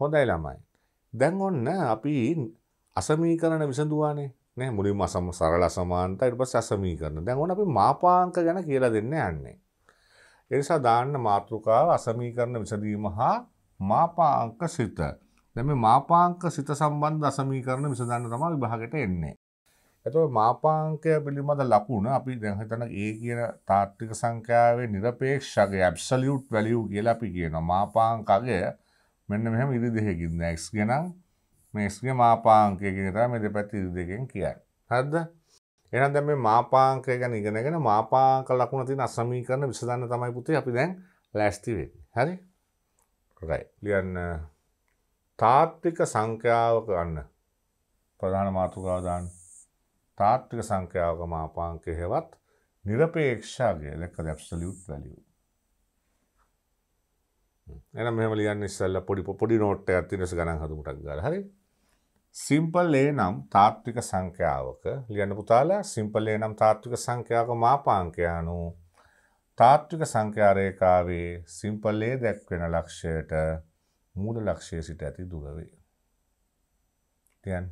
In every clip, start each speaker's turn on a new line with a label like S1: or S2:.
S1: හොඳයි ළමයි. දැන් ඔන්න අපි අසමීකරණ විසඳුවානේ නෑ මුලින්ම අසම සරල අසමානත ඊට පස්සේ අසමීකරණ. දැන් ඔන්න අපි මාපාංක ගැන කියලා දෙන්න යන්නේ. ඒ නිසා දාන්න මාතෘකාව අසමීකරණ විසඳීම හා මාපාංක සිත. දැන් මේ මාපාංක සිත සම්බන්ධ අසමීකරණ විසඳන්න තමයි විභාගෙට එන්නේ. එතකොට මාපාංකය පිළිබඳ ලකුණ අපි දැන් හිතන ඒ කියන තාත්වික සංඛ්‍යාවේ নিরপেক্ষ අගේ ඇබ්සලියුට් වැලියු කියලා අපි කියනවා මාපාංකය මෙන්න මෙහම ඉරි දෙහකින් එක්ස් ගෙනම් මේස්ගේ මාපාංකයගෙනත මෙ දෙපැත් ඉරි දෙකෙන් කියයි. හදද එනද මේ මාපාංකය ගැන ඉගෙනගෙන මාපාංක ලකුණ තින අසමී කරන විසඳන්න තමයි පුතේ අපි දැන් ලැස්තිවෙ හරි ලියන්න තාත්තික සංඛ්‍යාවක අන්න ප්‍රධාන මාතුකාදාන්න තාත්තික සංඛ්‍යාවක මාපාංකය හෙවත් නිරපේක්ෂාගේ ලෙක්ක දැප්සලියුට් වැලියූ එන මෙම ලියන්න ඉස්සල්ල පොඩි පොඩි නෝට්ට ඇතිනස ගණන් හතුමටක් ගල හරි සිම්පල් ඒ නම් තාත්වික සංඛ්‍යාවක ලියන්න පුතාලා සිම්පල් ඒ නම් තාත්වික සංඛ්‍යාවක මාපාංකයානු තාත්වික සංඛ්‍යාරේකාවේ සිම්පල්ලේ දැක්වෙන ලක්ෂයට මූල ලක්ෂය සිට ඇති දුරවේ. තියන්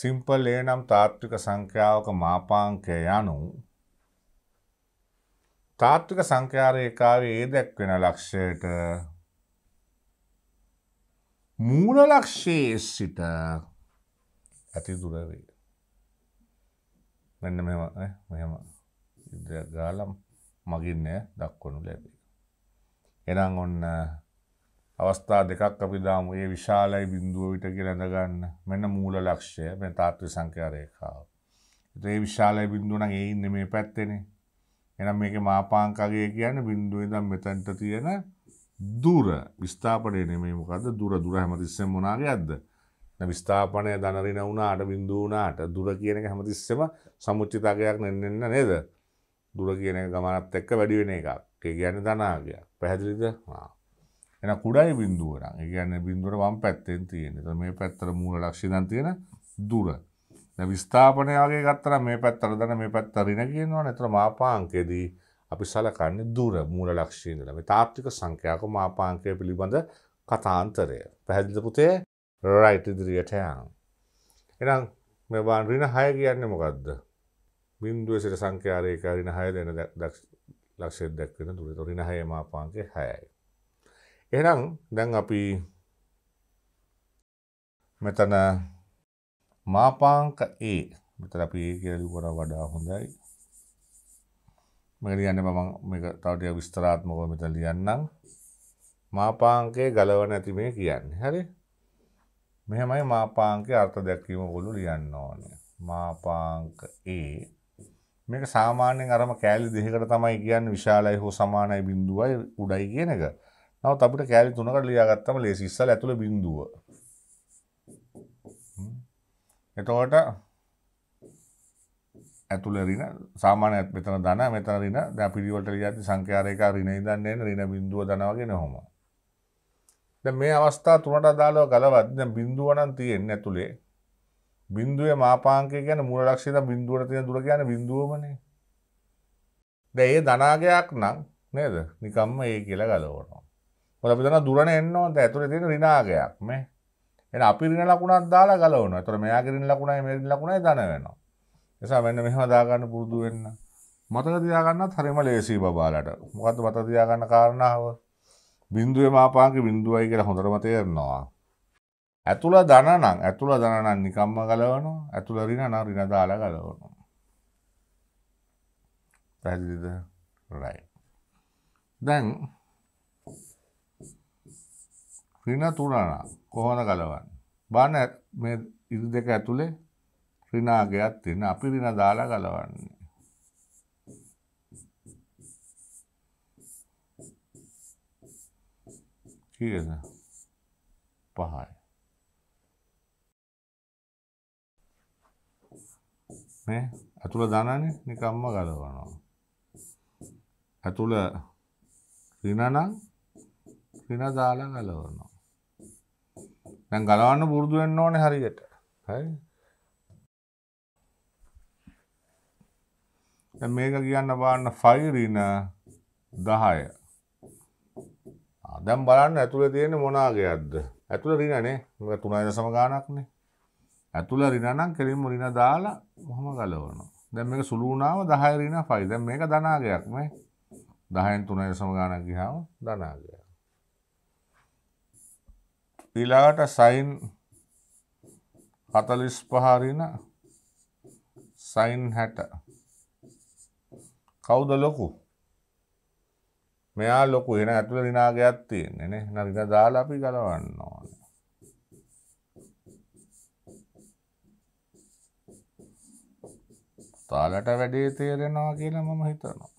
S1: සිම්පල් ඒ නම් තාත්වික සංඛ්‍යාවක මාපාංකය යනු තාත්වික සංඛ්‍යාරයකාවේ ඒ දැක්වෙන ලක්ෂයට මූල ලක්ෂයේ සිට ඇති දුරවේ. මෙන්න මෙම මෙහම ඉදගාලම් මගින්න දක්වනු ලැබේ. එනම් ඔන්න අවස්ථා දෙකක් අපි දාම ඒ විශාලයි බින්දුව විට ගෙළඳගන්න මෙන්න මූල ලක්ෂය මෙ තාත්ව සංකයාරයකාව. ඒ විශාලයි බින්දුවන ඒ ඉන්න මේ පැත්තෙනේ එනම් මේක මාපාංකගේ කියන්න බින්දුවදම් මෙතැන්ට තියෙන දුර විස්ථාපනය නෙමේ මොකද දුර දුර හැමතිස්සෙන් මොනාගේ අද විස්ථාපනය දනරින වුණාට බින්දුවනාට දුර කියන එක හැමතිස්සම සමුච්චිතකයක් නෙන්නන්න නේද දුර කියන ගමනත් එක්ක වැඩිවෙන එකක් ඒ කියන්න ධනාගයක් පැහැදිලිද එන කුඩයි බින්දුවරන් ඒ කියන්න බින්දුවර වම් පැත්තෙන් තියෙන මේ පැත්තර මූල ලක්ෂිණන් තියෙන දුර විස්ථාපනයාගේ ගත්තර මේ පැත්තර දන මේ පැත්තරින කියනවා නැතර මාපාංකෙදී අපි සලකන්නේ දුර මූල ලක්ෂීන්දල මේ තාත්තික සංඛ්‍යාක මාපාංකය පිළිබඳ කතාන්තරය පැහැදිලිද පුතේ රයිට් ඉදිරියට යන් එහෙනම් මේ බාන ඍණ 6 කියන්නේ මොකද්ද බිඳුවේ සිට සංඛ්‍යා රේඛා ඍණ 6 දෙන ලක්ෂය දක්වන දුර. ඒතොර ඍණ 6 මාපාංකය 6යි. එහෙනම් දැන් අපි මෙතන මාපාංක ඒ මෙතර අපි ඒ කියලා ලිව්වට වඩා හොඳයි. මේක ලියන්න මම මේක තව ටික විස්තරාත්මකව මෙතන ලියන්නම්. මාපාංකයේ ගලවන ඇති මේ කියන්නේ. හරි? මෙහෙමයි මාපාංකයේ අර්ථ දැක්වීම ඔගොල්ලෝ ලියන්න ඕනේ. මාපාංක ඒ මේක සාමාන්‍යයෙන් අරම කෑලි දෙකකට තමයි කියන්නේ විශාලයි හෝ සමානයි බිඳුවයි උඩයි කියන එක. නමුත් අපිට කෑලි තුනකට ලියාගත්තම ලේසි ඉස්සල් ඇතුළේ බිඳුව එතවට ඇතුළ රින සාමානය මෙතන දන මෙතන රින ද පිරිවලට ජාති සංකාරයක රින දන්නේන රින බිඳුව දනවගෙන හොම ද මේ අවස්ථා තුනට දාලව ගලවත් බිඳුවනන් තියෙන් ඇතුළේ බින්දුව මාපාංකය ගැන මුලක්ෂිත බින්දුවට තිය දුර ගැන බිඳුවමනේ දැ ඒ දනාගයක් නම් නේද නිකම්ම ඒ කියලා ගලවනවා. පොල පිතන දුරන එන්නවා ඇතුළ තියෙන රිනාගයක් මේ එන අපිරින ලකුණක් දාලා ගලවනවා. ඒතර මෙයාගිරින ලකුණයි මේරින ලකුණයි දන වෙනවා. නිසා මෙන්න මෙහෙම දාගන්න පුරුදු වෙන්න. මතක තියාගන්නත් හරිම ලේසියි බබාලට. මොකද්ද මතක තියාගන්න කාරණාව? බිඳුවේ මාපාංගේ බිඳුවයි කියලා හොඳටම තේරෙනවා. ඇතුළ දනනම් ඇතුළ දනනම් නිකම්ම ගලවනවා ඇතුළ රින නම් රින දාලා ගලවනවා පැහැදිලිද රයිට් දැන් රින තුනන කොහොමද ගලවන්නේ බාන ඉරි දෙක ඇතුළේ රිනාගයක් තියෙන අපි රින දාලා ගලවන්නේ. කීයද? පහයි. නේ අතුල දානනේ නිකම්ම ගලවනවා. අතුල රිනනම් රින දාලා ගලවනවා. දැන් ගලවන්න පුරුදු වෙන්න ඕනේ හරියට. හරි. දැන් මේක කියන්න බලන්න ෆයිරින 10. දැන් බලන්න ඇතුලේ තියෙන මොනාගයක්ද? ඇතුලේ රිනනේ. මේක 3.0 ගාණක්නේ. ඇතුළ රිනනම් කෙලින්ම රින දාලා මොහම ගලවනවා. දැන් මේක සුළු වුණාම 10 රින 5. දැන් මේක ධනාගයක් මේ. 10න් 3 සම ගාණක් ගියාම ධනාගයක්. ඊළඟට සයින් හතලිස් පහරින සයින් හැට කවුද ලොකු මෙයා ලොකු එන ඇතුළ රිනාගයක් තියෙන්නේ නේ එන රින දාලා අපි ගලවන්න ඕනේ තාලට වැඩේ තේරෙනවා කියලා මම හිතනවා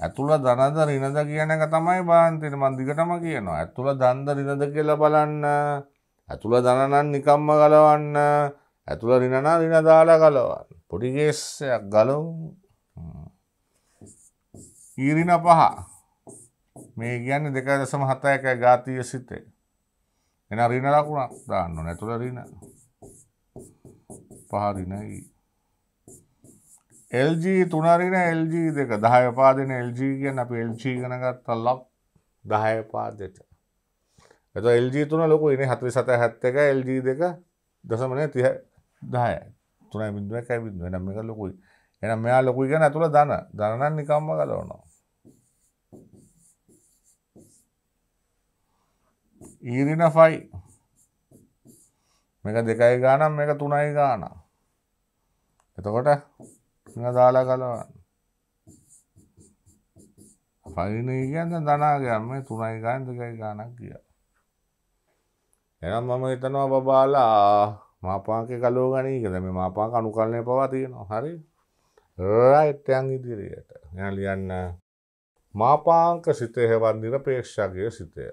S1: ඇතුළ දනද රිනද කියන එක තමයි බාන්තින මන්දිකටම කියනවා. ඇතුළ දන්ද රිනද කියලා බලන්න. ඇතුළ දනනන් නිකම්ම ගලවන්න. ඇතුළ රිනනා රිනදාලා ගලවන්න. පොඩිගේස්සයක් ගලවු. ඊරින පහ. මේ කියන්නේ දෙක දසම හත එක ගාතීය සිතේ. එන රින ලකුණක් දාන්න ඕනේ. ඇතුළ රින. පහ රිනයි. එල්ජී තුනරින එල්ජී දෙක දහයපා දෙන එල්ජී කියන අප එල්ජී ගනගත් තල්ලක් දහයපා දෙට එත එල්ජී තුන ලොකු ඉන හතුරි සත හැත්ත එක එල්ජී දෙක දසමනය තිහ දාය තුන බිදුව කැ බිදුව නම් එක ලොකුයි එනම් මෙයා ලොකුයි ගැන ඇතුළ දන දරණන් නිකම්ම කලවනවා ඊරින ෆයි මේක දෙකයි ගානම් මේක තුනයි ගානම් එතකොට ඉඟ දාලා කලවන්න පයින කියන්න දනාගයම තුනයි ගාන් දෙකයි ගානක් කිය එනම් මම හිතනවා බබාලා මාපාක කලෝ ගනී කියලා මේ මාපා කනුකල්නේ පවා තියෙනවා හරි රයිට් යන් ඉදිරියට එන ලියන්න මාපාංක සිතේ හෙවත් නිරපේක්ෂගේ සිතය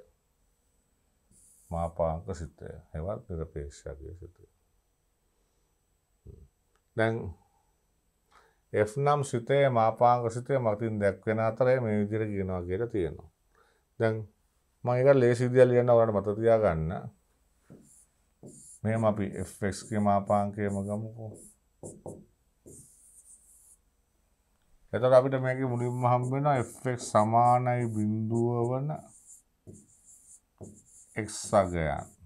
S1: මාපාංක සිතය හෙවත් නිරපේක්ෂගේ සිතය දැන් F නම් සිතේ මාපාංග සිතේ මතින් දැක්වෙන අතරේ මේ විදිහට කියනවා කියලා තියෙනවා. දැන් මම ඒක ලේසි විදිහට ලියන්න ඔයාලට මතක තියාගන්න. මෙහෙම අපි fx ගේ මාපාංගයම ගමුකෝ. එතකොට අපිට මේකේ මුලින්ම හම්බ වෙනවා fx සමානයි බිඳුව වන x අගයන්.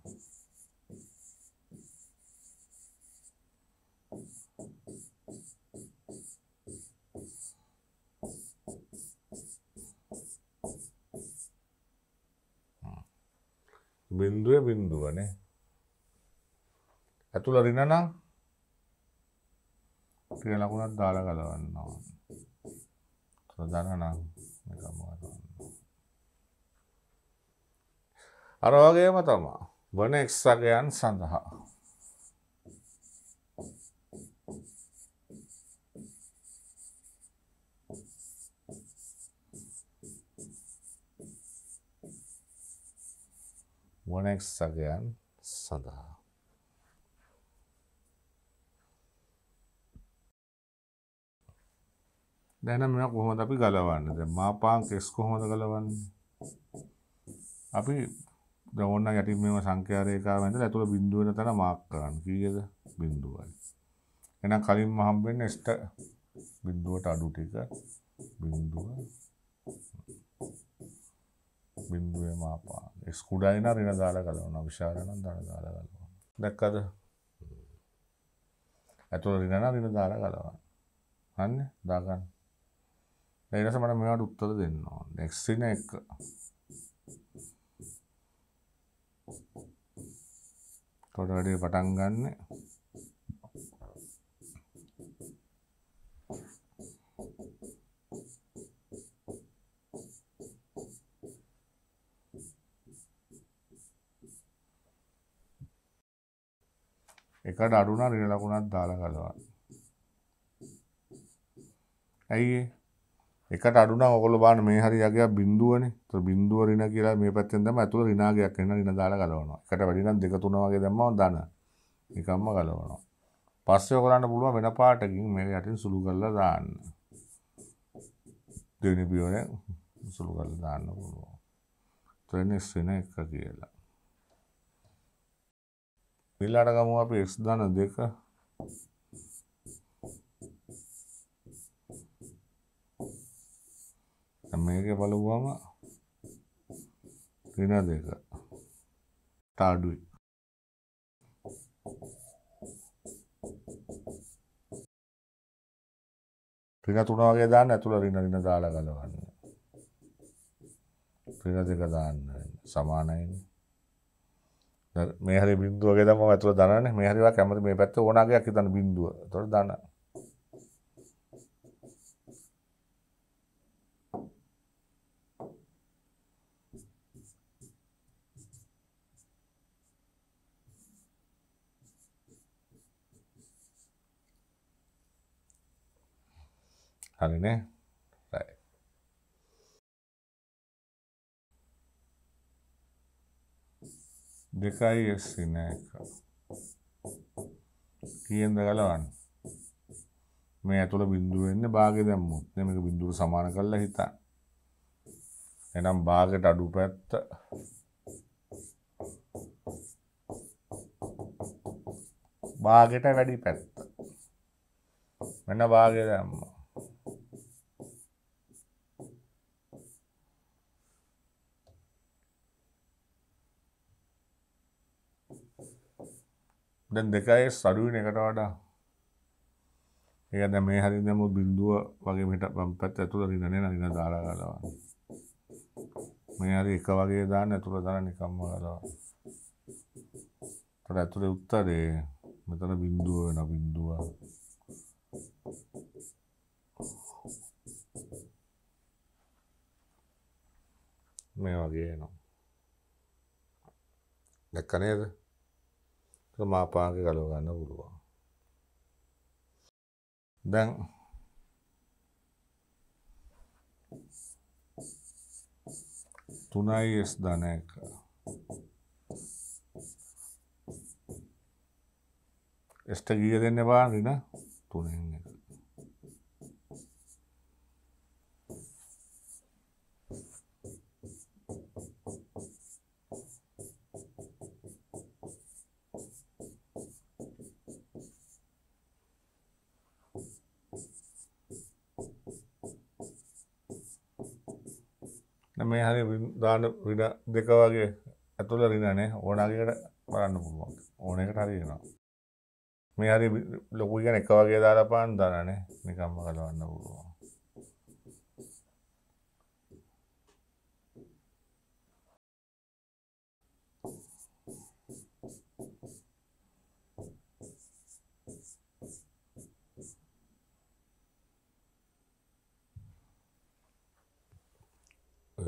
S1: බින්දුව බින්දුවනේ ඇතුළ රිනනම් ්‍රිය ලකුණත් දාල කලවන්නවා ප්‍රධනනම් අරවාගේම තමා වන එක්සගයන් සඳහා වනෙක් සගයන් සඳහා. දැන මෙ කොහොමද අපි ගලවන්නද මාපාන් කෙස් කොහොමද ගලවන්න අපි දවන්න ගැටි මෙම සංඛ්‍යාරයකාව ඇඳ ඇතුළ බිඳුවන තන මාක් කරන්න කීයද බිඳුවයි එනම් කලින් මහම්බෙන් ස්ට බිඳුවට අඩු ටික බිඳුව බිම්බුවේ මාපා එක්ස් කුඩයින රින දාල කලවන විශාරණන් දන දාල කලවා දැක්කද ඇතුළ රිනන රින දාල කලවන්න හන්න දාගන්න ඒරස මට මෙවට උත්තර දෙන්නවා නෙක්සින එක තොඩ වැඩේ පටන් ගන්න එකට අඩුනා රිය ලකුණක් දාලා ගලවන්න. ඇයි එකට අඩුනා ඔයගොල්ලෝ බලන්න මේ හරි යගයක් බිඳුවනේ. ඒතර බිඳුව රින කියලා මේ පැත්තෙන් තමයි අතුල රිනාගයක් එන රින දාලා ගලවනවා. එකට වැඩි නම් දෙක තුන වගේ දැම්මම දන. නිකම්ම ගලවනවා. පස්සේ ඔයගලන්ට පුළුවන් වෙන පාටකින් මේක යටින් සුළු කරලා දාන්න. දෙවෙනි පියවරේ සුළු කරලා දාන්න පුළුවන්. ත්‍රිනෙස් වෙන එක කියලා. ඊළාට ගමු අපි x ධන 2 මේකේ බලුවම ඍණ 2 ටාඩුයි ඍණ 3 වගේ දාන්න ඇතුළ ඍණ ඍණ දාලා ගලවන්න ඍණ දෙක දාන්න සමානයිනේ මේ හරි බින්දුවගේ දම ඇතුළ දනන මේ හරිවා කැමති මේ පැත්ත ඕනාගයක් හිතන බින්දුව තොට දන්න හරිනේ දෙකයි S ඉන එක. කීයෙන්ද ගලවන්න? මේ ඇතුළ බිඳුව වෙන්න භාගය දැම්මොත් නේ මේක බිඳුවට සමාන කරලා හිතන්න. එහෙනම් භාගයට අඩු පැත්ත භාගයට වැඩි පැත්ත. මෙන්න භාගය දැම්මා. දැන් දෙකයි සරුවෙන එකට වඩා ඒක දැන් මේ හරින් දැන් බිඳුව වගේ මෙහෙට පැත්ත ඇතුළ රිනනේ නරින දාලා ගන්නවා මේ හරි එක වගේ දාන්න ඇතුළ දාලා නිකම්ම ගන්නවා ඒතර ඇතුළේ උත්තරේ මෙතන බිඳුව වෙන බිඳුව මේ වගේ එනවා දැක්ක නේද මාපාංග ගලව ගන්න පුළුවන්. දැන් තුනයි S ධන එක. S ට ගිය දෙන්න බාන්න තුනෙන් මේ හරි දාන රිඩ දෙක වගේ ඇතුළ රිනනේ ඕනාගේකට බලන්න පුළුවන් ඕන එකට හරිනවා මේ හරි ලොකු ගැන එක වගේ දාලා පාන් දානනේ නිකම්ම කලවන්න පුළුවන්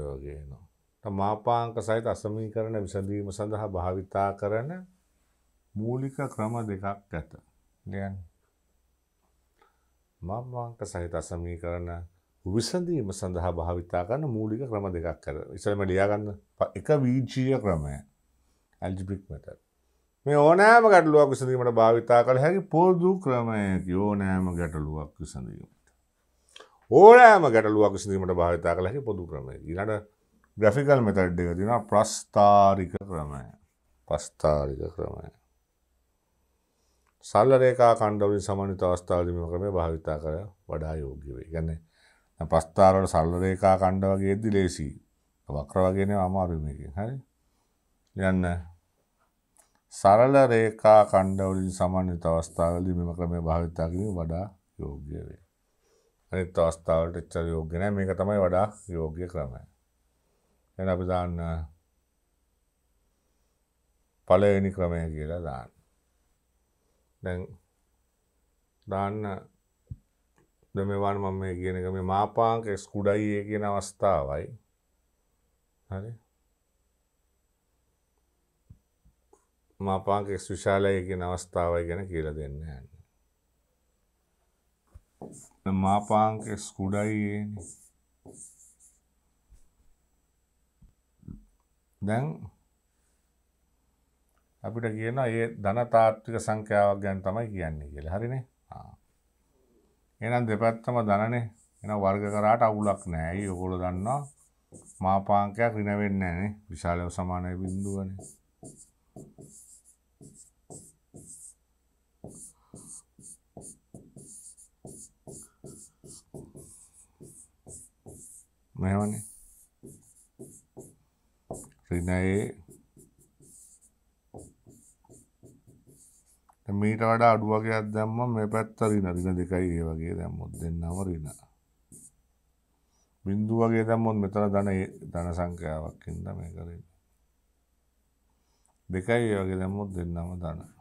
S1: ඔයගේනවා මාපාංක සහිත අසමී කරන විසඳීම සඳහා භාවිතා කරන මූලික ක්‍රම දෙකක් ඇත ලියන් මාපාංක සහිත අසමී කරන විසඳීම සඳහා භාවිතා කරන මූලික ක්‍රම දෙකක් කර ඉසලම ලියාගන්න එක වීජීය ක්‍රමය ඇල්ජිබික් මෙත මේ ඕනෑම ගැටලුවක් විසඳීමට භාවිතා කළ හැකි පොදු ක්‍රමය ඕනෑම ගැටලුවක් විසඳීම ඕනෑම ගැටලුවක් සිදීමට භාවිතා කළ හැකි පොදු ක්‍රමය ඉලට ග්‍රෆිකල් මෙතඩ් එක තින ප්‍රස්ථාරික ක්‍රමය ප්‍රස්ථාරික ක්‍රමය සල්ල රේකා කණ්ඩවලින් සමනිත අවස්ථාවලිම ක්‍රමය භාවිතා කර වඩා යෝග්‍ය වේ ගැන්නේ ප්‍රස්ථාරට සල්ල රේකා කණ්ඩ වගේ එද්දි ලේසි වක්‍ර වගේන අමාරුමකින් හරි යන්න සරල රේකා කණ්ඩවලින් සමන්විත අවස්ථාවලදී මෙම ක්‍රමය භාවිතා කිරීම වඩා යෝග්‍ය වේ අනිත් අවස්ථාවලට එච්චර යෝග්‍ය නැහැ. මේක තමයි වඩා යෝග්‍ය ක්‍රමය. දැන් අපි දාන්න පළවෙනි ක්‍රමය කියලා දාන්න. දැන් දාන්න දැන් මේවන් මම මේ කියන එක මේ මාපාංක x කුඩයි කියන අවස්ථාවයි. හරි. මාපාංක x විශාලයි කියන අවස්ථාවයි ගැන කියලා දෙන්න යන්නේ. The Mapank is කුඩයි දැන් අපිට කියනවා ඒ ධනතාත්වික සංඛ්‍යාවක් ගැන තමයි කියන්නේ කියලා. හරිනේ? ආ. එහෙනම් දෙපැත්තම ධනනේ. එහෙනම් වර්ග කරාට අවුලක් නැහැ. ඒක ඔයගොල්ලෝ දන්නවා. මාපාංකයක් ඍණ වෙන්නේ නැහැ නේ. විශාලව සමාන බිඳුවනේ. නෑවනේ. ඍණයේ දැන් මීට වඩා අඩු වර්ගයක් දැම්මම මේ පැත්ත ඍණ ඍණ දෙකයි ඒ වගේ දැම්මොත් දෙන්නම ඍණ. බිඳුව වගේ දැම්මොත් මෙතන ධන ධන සංඛ්‍යාවක් ඉඳ මේක ඍණ. දෙකයි ඒ වගේ දැම්මොත් දෙන්නම ධනයි.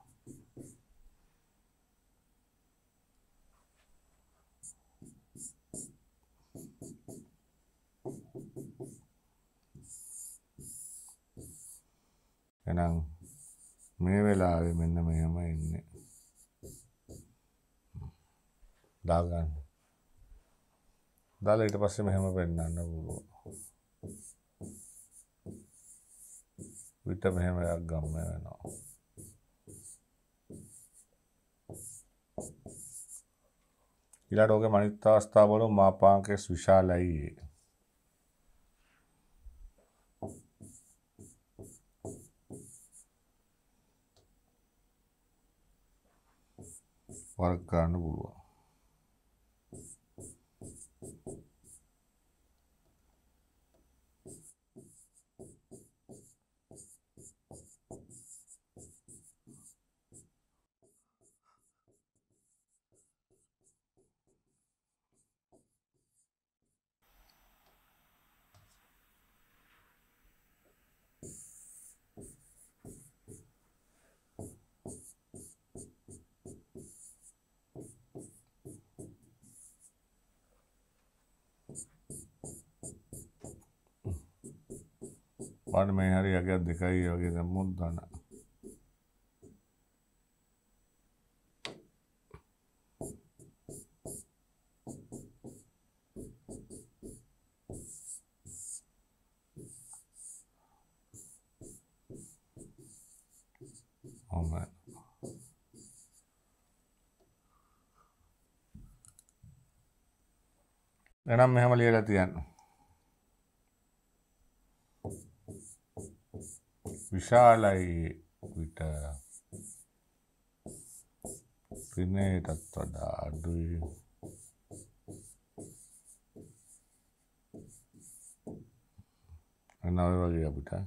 S1: එහෙනම් මේ වෙලාවේ මෙන්න මෙහෙම එන්නේ. දාගන්න. දාලා ඊට පස්සේ මෙහෙම වෙන්නන්න පුළුවන්. විතර මෙහෙම එකක් ගම්ම වෙනවා. ඊළඟ ඔගේ මනිත් අවස්ථාවවල මාපාංකයේ විශාලයි. වර්ග කරන්න පුළුවන් වාට මේ හරි අගත් දෙකයි වගේ දැම්මුත් දන හොඳයි එනම් මෙහම ලියලා තියන්න විශාලයි විට දිනයටත් වඩා අඩුයි අන්න ඔය වගේ අපිට ලැබෙනවා.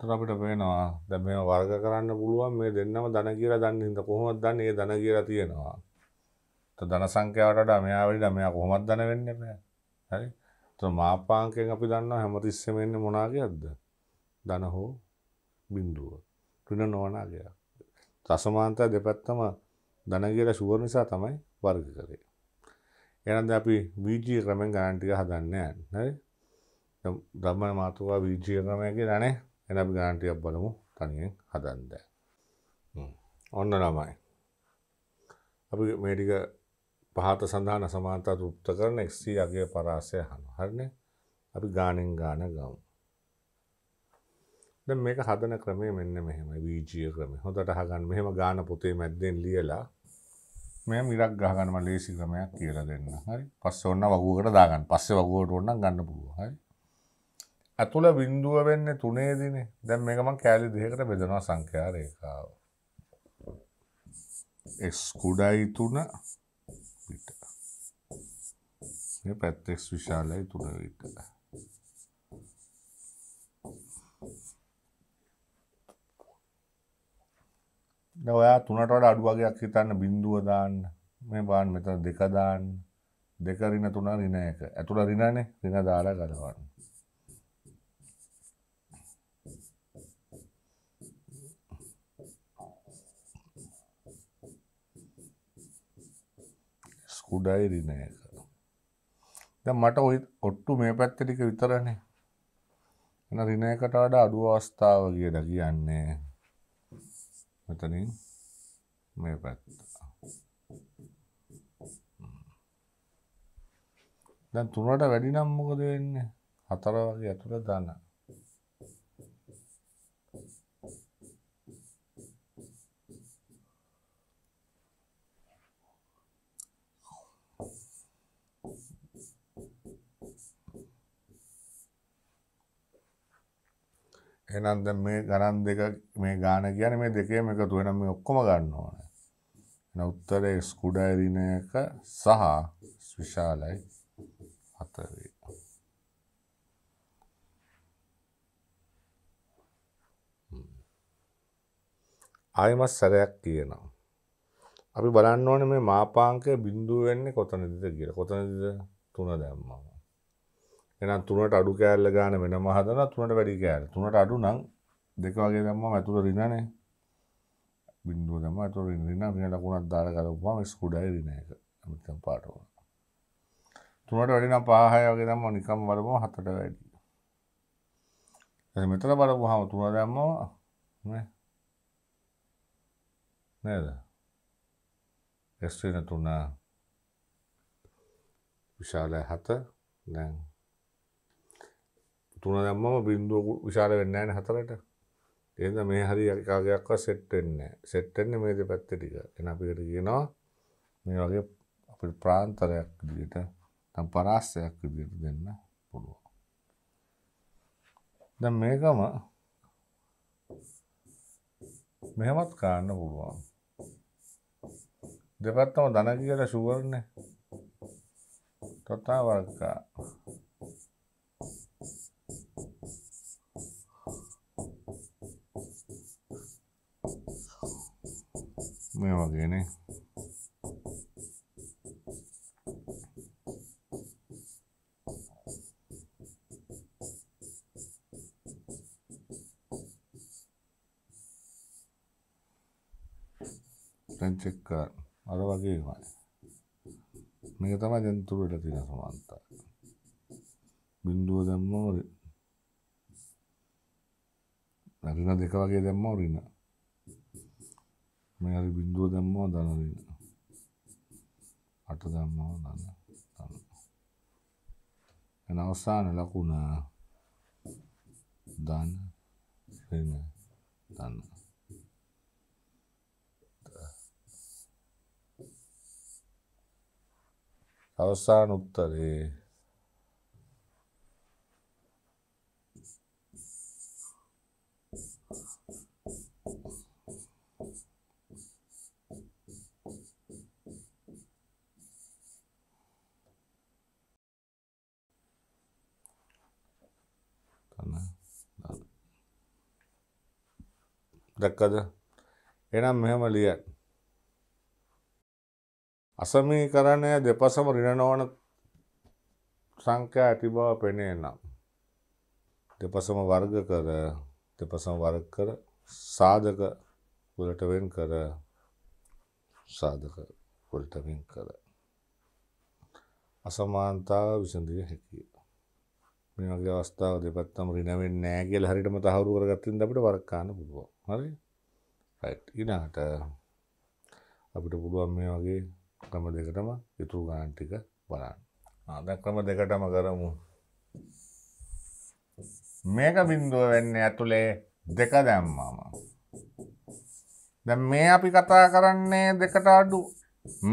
S1: ඒතර අපිට පේනවා දැන් මේව වර්ග කරන්න පුළුවන් මේ දෙන්නම ධන කියලා දන්නේ හින්දා කොහොමද දන්නේ මේ ධන කියලා තියෙනවා. ඒතර ධන සංඛ්‍යාවට වඩා මෙයා වැඩිලා මෙයා කොහොමද ධන වෙන්නේ නැහැ. හරි. මාපාංකයෙන් අපි දන්නවා හැමතිස්සෙම එන්නේ මොනා ගයක්ද? ධන හෝ බිඳුව. ඍණ නොවන ගයක්. දශමාන්තය දෙපැත්තම ධන කියලා ෂුවර් නිසා තමයි වර්ග කරේ. එහෙනම් දැන් අපි VG ක්‍රමෙන් ගණන් ටික හදන්න යන්නේ. හරි? ධම්ම මාතුකා VG ක්‍රමය කියලා නේ. එහෙනම් අපි ගණන් ටිකක් බලමු තනියෙන් හදන්න. ඔන්න ළමයි. අපි මේ ටික පහත සඳහා නසමානතා තෘප්ත කරන එක්සී අගේ පරාසය හනු හරන අපි ගානෙන් ගාන ගව්. ද මේක හදන ක්‍රමේ මෙන්න මෙහෙම වීජිය ක්‍රම හොඳට හගන්න මෙහෙම ගාන පොතේ මැද්දෙන් ලියලා මේ මිරක් ගහගන්නම ලේසි ක්‍රමයක් කියලා දෙන්න හරි පස්ස ඔන්න වගුවකට දාගන්න පස්සේ වගුවට ඔන්න ගන්න පුළුව හරි ඇතුළ බින්දුව වෙන්න තුනේදිනේ දැන් මේකම කෑලි දෙකට බෙදනවා සංඛ්‍යා රේඛාව x කුඩයි 3 මේ පැත්තෙක්ස් විශාලයි තුන එක. දැන් ඔයා තුනට වඩා අඩු වගේක් හිතන්න බිඳුව දාන්න. මේ බාන්න මෙතන දෙක දාන්න. දෙක රින තුන රින එක. ඇතුළ රිනනේ රින දාලා ගලවන්න. කුඩයි රින එක. දැ මට ඔයි ඔට්ටු මේ පැත්තටික විතරනේ එන රිනයකට වඩ අඩු අවස්ථාව කියද කියන්නේ මෙතනින් මේ පැත්ත දැන් තුනට වැඩි නම්මකද වෙන්නේ හතර වගේ ඇතුළ දන්න නැත්නම් දැන් මේ ගණන් දෙක මේ ගාන කියන්නේ මේ දෙකේම එකතු වෙන මේ ඔක්කොම ගන්න ඕනේ. එන උත්තරේ ස්කුඩයි ඍණ 1 සහ විශාලයි 4. ආයමත් සැරයක් කියනවා. අපි බලන්න ඕනේ මේ මාපාංකය බිඳුව වෙන්නේ කොතනදද කියලා. කොතනදද තුන දැම්මම. එනම් තුනට අඩු කෑල්ල ගාන වෙන මහදන තුනට වැඩි කෑල තුනට අඩු නම් දෙක වගේ දම්ම ඇතුළ රිනනේ බින්දුව දම ඇතු රින්න මින ලකුණක් දාර කරපුවාම ස්කුඩයි රින එක අමිතම් පාටවන තුනට වැඩින පාහය වගේ දම්ම නිකම් වලම හතට වැඩි මෙතර බලපු හම තුන දැම්ම නේද එස්ටන තුනා විශාලය හත දැන් තුන දැම්මම බින්දුව විශාල වෙන්නේ නැහැ හතරට. එහෙනම් මේ හරි කාගයක්වත් සෙට් වෙන්නේ නැහැ. සෙට් වෙන්නේ මේ දෙපැත්ත ටික. එහෙනම් අපිට කියනවා මේ වගේ අපේ ප්‍රාන්තරයක් විදිහට නැත්නම් පරාස්සයක් විදිහට දෙන්න පුළුවන්. දැන් මේකම මෙහෙමත් කරන්න පුළුවන්. දෙපැත්තම ධන කියලා ෂුවර්නේ. තත්තා වර්ග Ne va bene. දැන් චෙක් කරන්න. අර වගේ වයි. මේක තමයි දැන් තුරු වෙලා තියෙන සමාන්තර. බිඳුව දැම්මම රින දෙක වගේ දැම්මම රින. මේ හරි බින්දුව දැම්මා දන අට දැම්මා දන දන එන අවසාන ලකුණ දන වෙන දන අවසාන උත්තරේ දැක්කද එනම් මෙහෙම ලියන් අසමීකරණය දෙපසම රිණනෝන සංඛ්‍යා ඇති බව පෙනේ නම් දෙපසම වර්ග කර දෙපසම වර්ග කර සාධක වලට වෙන් කර සාධක වලට වෙන් කර අසමානතාව විසඳිය හැකියි මේ වගේ අවස්ථාව දෙපත්තම රිනවෙන්නේ නැහැ කියලා හරියටම තහවුරු කරගත්තින් අපිට වරක් ගන්න පුළුවන්. හරි? රයිට්. ඊළඟට අපිට පුළුවන් මේ වගේ ක්‍රම දෙකටම ඉතුරු ගාන ටික බලන්න. ආ දැන් ක්‍රම දෙකටම කරමු. මේක බිඳුව වෙන්නේ ඇතුලේ දෙක දැම්මම. දැන් මේ අපි කතා කරන්නේ දෙකට අඩු.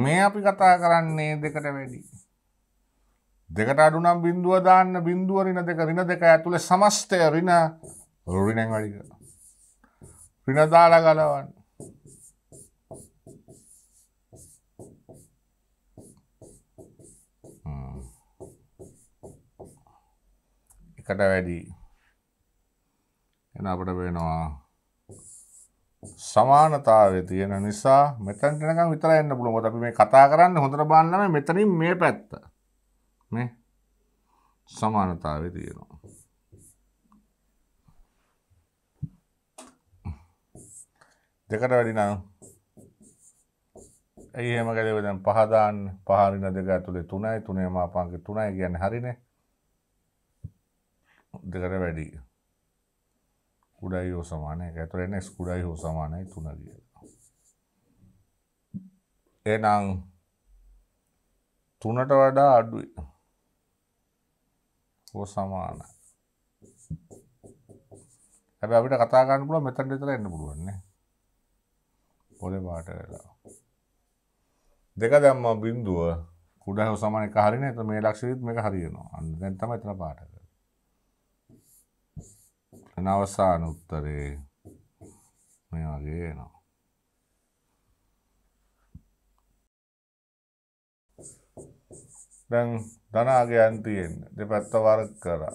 S1: මේ අපි කතා කරන්නේ දෙකට වැඩි. දෙකට අඩුනම් බින්දුව දාන්න බින්දුව රින දෙක රින දෙක ඇතුළේ සමස්තය රින රිනෙන් වැඩි කරන. රින දාලා ගලවන්න. එකට වැඩි. එන අපට වෙනවා සමානතාවය තියෙන නිසා මෙතැන්ටනකම් විතර එන්න පුළුවන්. මොකද අපි මේ කතා කරන්නේ හොඳට බලන්න මෙතනින් මේ පැත්ත. නේ සමානතාවය තියෙනවා. දෙකට වැඩි නම් ඇයි එහෙම කළේ දැන් පහ දාන්න පහ හරින දෙක ඇතුලේ 3යි 3 මාපාංක 3යි කියන්නේ හරිනේ දෙකට වැඩි කුඩයි හෝ සමානයි ඒක ඇතුලේ නේ කුඩයි හෝ සමානයි 3 කියලා එහෙනම් 3ට වඩා අඩුයි හෝ සමාන හැබ අපිට කතාගන්න පුල මෙතන් ෙතර එන්න පුළුවන්නේ පොලෙ බාට වෙලා දෙක දැම්ම බින්දුව කුඩ හොසමන හරින ඇත මේ ලක්ෂරිත් මේ හරියනවා අන්න දැන්තම එතන පාටක නවසාන උත්තරේ මේ වගේ නවා දැන් ධනාගයන් තියෙන්න දෙපැත්ත වර්ග කරා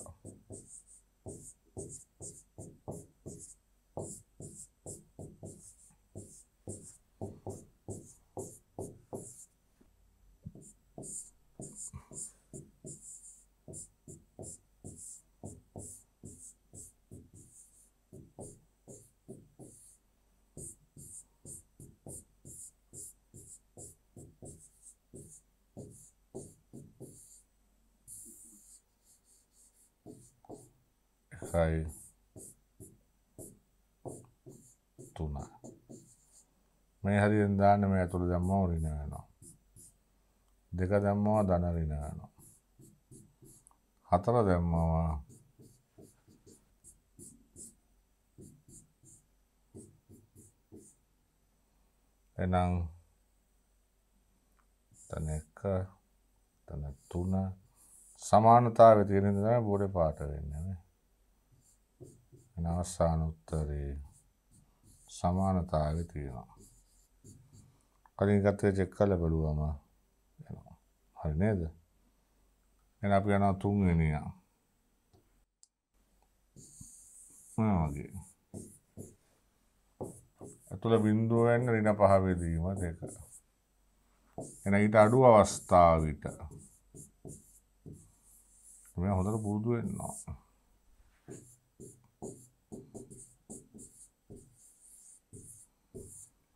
S1: Hai තුන. මේ හරියෙන් දාන්න මේ ඇතුළ දැම්මම ඍණ වෙනවා. දෙක දැම්මම ධන ඍණ වෙනවා. හතර දැම්මම එනම් තන එක තන තුන සමානතාවය තියෙන දා බෝඩේ පාට වෙන්නේ අවසාන උත්තරේ සමානතාවය තියෙනවා. කලින් ගත්තේ චෙක් කරලා බලුවම එනවා. හරි නේද? එහෙනම් අපි යනවා තුන්වෙනි එක. මොනවාගේ? අතුල බිඳුවෙන් ඍණ පහ වේදීම දෙක. එහෙනම් ඊට අඩු අවස්ථාව විතර. මේ හොඳට පුරුදු වෙන්න ඕන.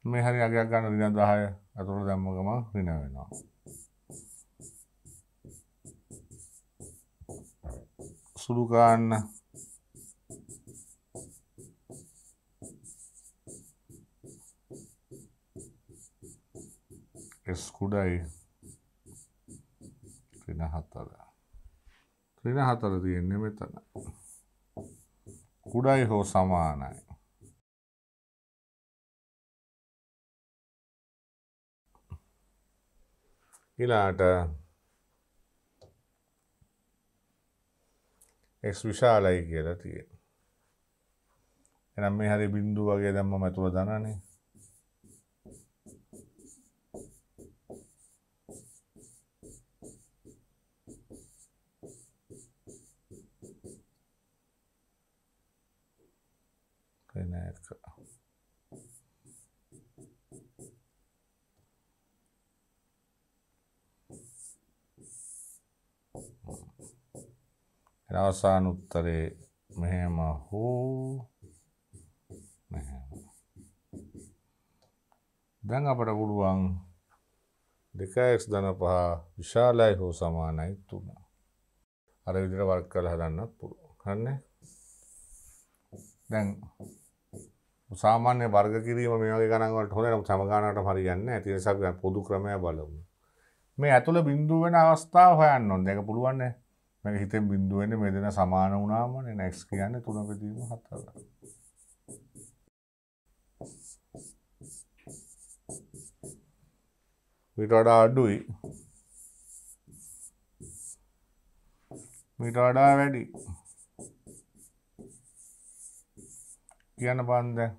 S1: මේ හරි අගයක් ගන්න දින 10 අතට දැම්ම ගමන් ඍණ වෙනවා. සුළු ගන්න S කුඩයි ඍණ 4. ඍණ 4 තියෙන්නේ මෙතන. කුඩයි හෝ සමානයි. ඊළාට එක්ස් විශාලයි කියලා තියෙන. එනම් මේ හරි බින්දු වගේ දැම්ම මැතුව දනනේ. පේනෑ අවසාන උත්තරේ මෙහෙම හෝ මෙහෙම. දැන් අපට පුළුවන් 2x ධන 5 විශාලයි හෝ සමානයි 3. අර විදිහට වර්ග කරලා හදන්නත් පුළුවන්. හරිනේ? දැන් සාමාන්‍ය වර්ග කිරීම මේ වගේ ගණන් වලට හොඳ නම් සම ගණනකට හරියන්නේ නැහැ. ඒ නිසා අපි පොදු ක්‍රමය බලමු. මේ ඇතුළ බිඳුව වෙන අවස්ථාව හොයන්න ඕනේ. ඒක පුළුවන් නේ. මේක හිතේ බිඳුව වෙන්නේ මේ දෙන සමාන වුණාම නේ x කියන්නේ 3 බෙදීම 7. ඊට වඩා අඩුයි. ඊට වඩා වැඩි. කියන්න බලන්න දැන්.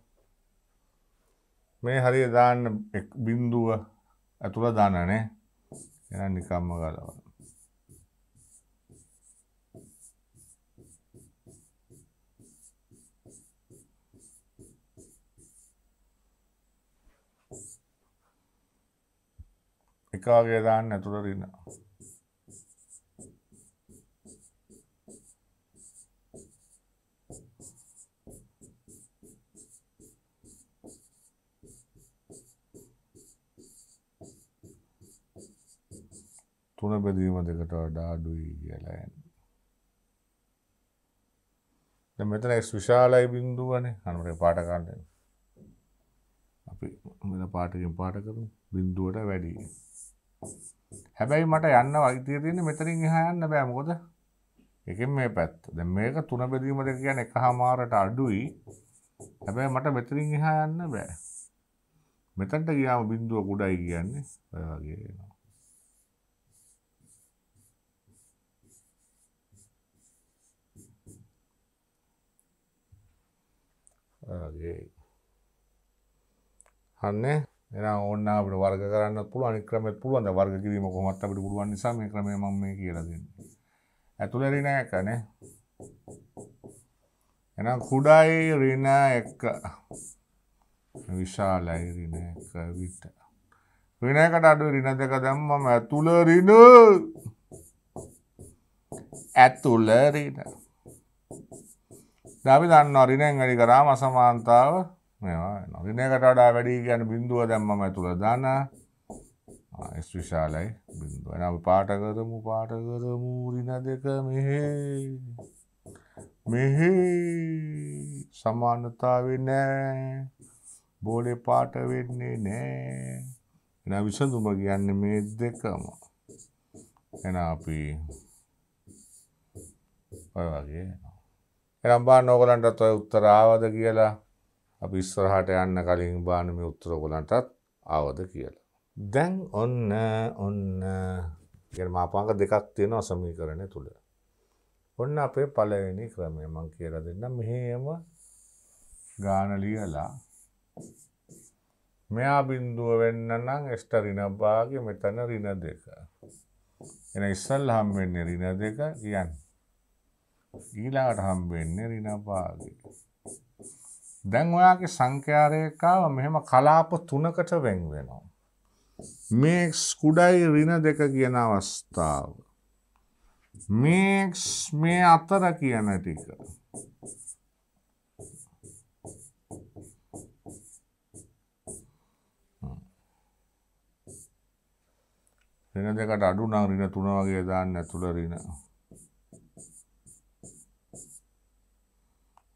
S1: මේ හරිය දාන්න බිඳුව ඇතුළ දාන්න නේ. එහෙනම් නිකම්ම ගලවන්න. එකවාගේ දාන්න ඇතුළට ඉන්න. තුන බෙදීම දෙකට වඩා අඩුයි කියලා එන්න. දැන් මෙතන x විශාලයි බිඳුවනේ අනුරේ පාට ගන්න. අපි මෙතන පාටකින් පාට කරමු බිඳුවට වැඩි. හැබැයි මට යන්න වගතිය තියෙන මෙතරින් එහා යන්න බෑ මොකද එකෙන් මේ පැත්ත දැන් මේක තුන බෙදීම දෙක කියන්නේ එකහමාරට අඩුයි හැබැයි මට මෙතරින් එහා යන්න බෑ මෙතනට ගියාම බිඳුව කුඩයි කියන්නේ ඔය වගේ එනවා ඔය වගේ හන්නේ එනම් ඔන්න අපිට වර්ග කරන්න පුළුවන් අනිත් ක්‍රමෙත් පුළුවන් ද වර්ග කිරීම කොහොමත් අපිට පුළුවන් නිසා මේ ක්‍රමය මම මේ කියලා දෙන්නේ ඇතුළේ ඍණ 1 නේ එහෙනම් කුඩායි ඍණ 1 විශාලයි ඍණ 1 විත ඍණ 1කට අඩු ඍණ 2 දැම්මම ඇතුළ ඍණ ඇතුළ ඍණ දැන් අපි දන්නවා ඍණෙන් වැඩි කරාම අසමානතාව රිනයකට වඩා වැඩී ගැන බින්දුව දැම්මම ඇතුළ දාන එස් විශාලයි බින්දුව එන පාටකරමු පාටකරමු රින දෙක මෙහේ මෙහි සමානතාව නෑ බෝලේ පාට වෙන්නේ නෑ එන විසඳුම කියන්න මේ දෙකම එන අපි ඔය වගේ එනම් බාන්න ඕගලන්ටත් ඔය උත්තර ආවද කියලා අපි ඉස්සරහට යන්න කලින් බානම උත්තරකොලන්ටත් ආවද කියලා. දැන් ඔන්න ඔන්න ගර්මාපාංග දෙකක් තියෙනවා සමීකරණය තුළ. ඔන්න අපේ පලවෙනි ක්‍රමය මං කියලා දෙන්න මෙහෙම ගාන ලියලා මෙයා බින්දුව වෙන්න නම් එස්ට රිනබාගේ මෙතන රින දෙක. එන ඉස්සල් හම්බෙන්නේ රින දෙක කියන්න. ඊලාට හම්බෙන්නේ රිනබාගේ. දැන් ඔයාගේ සංඛ්‍යාරේඛාව මෙහෙම කලාප තුනකට වෙන් වෙනවා. මේ කුඩයි ඍණ දෙක කියන අවස්ථාව. මේ මේ අතර කියන ටික. ඍණ දෙකට අඩු නම් ඍණ තුන වගේ දාන්න ඇතුළ ඍණ.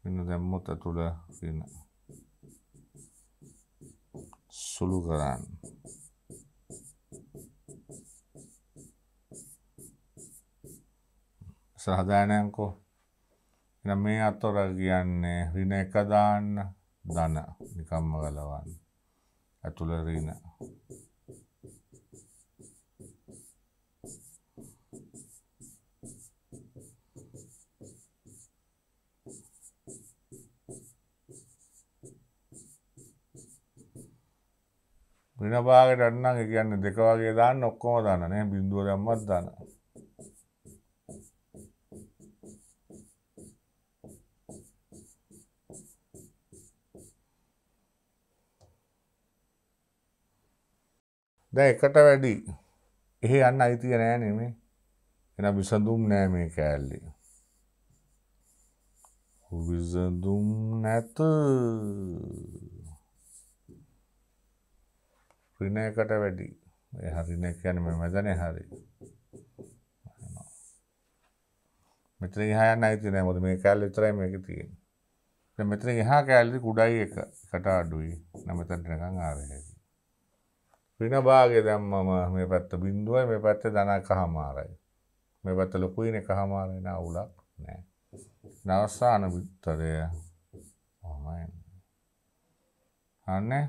S1: ඍණ දැම්මොත් ඇතුළ වෙන සුළු කරන්න. සහදානයන්කෝ එනම් මේ අතොර කියන්නේ ඍණ එක දාන්න ධන නිකම්ම ගලවන්න. ඇතුළ ඍණ පිනපාගට අන්නම් කියන්න දෙකවගේ දාන්න ඔක්කොම දාන්න නෑ බින්දුව දැම්මත් දාන දැ එකට වැඩි එහෙ යන්න අයිතිය නෑ නෙමේ එන බිසඳුම් නෑ මේ කෑල්ලි විසඳුම් නැත හරින එකට වැඩි ඒ හරින එක කියන්නේ මේ මැදනේ හරි මෙතන එහා යන්න අයිති නැහැ මොකද මේ කැලේ විතරයි මේක තියෙන්නේ. දැන් මෙතන එහා කැලේ කුඩයි එක එකට අඩුයි. නම් මෙතන නිකන් ආවේ. වෙන භාගය දැම්මම මේ පැත්ත බිඳුවයි මේ පැත්ත ධනකහමාරයි. මේ පැත්ත ලොකුයිනේ කහමාරයි නා උලක් නෑ. නවසාන විතරය. ඔහමයි. අනේ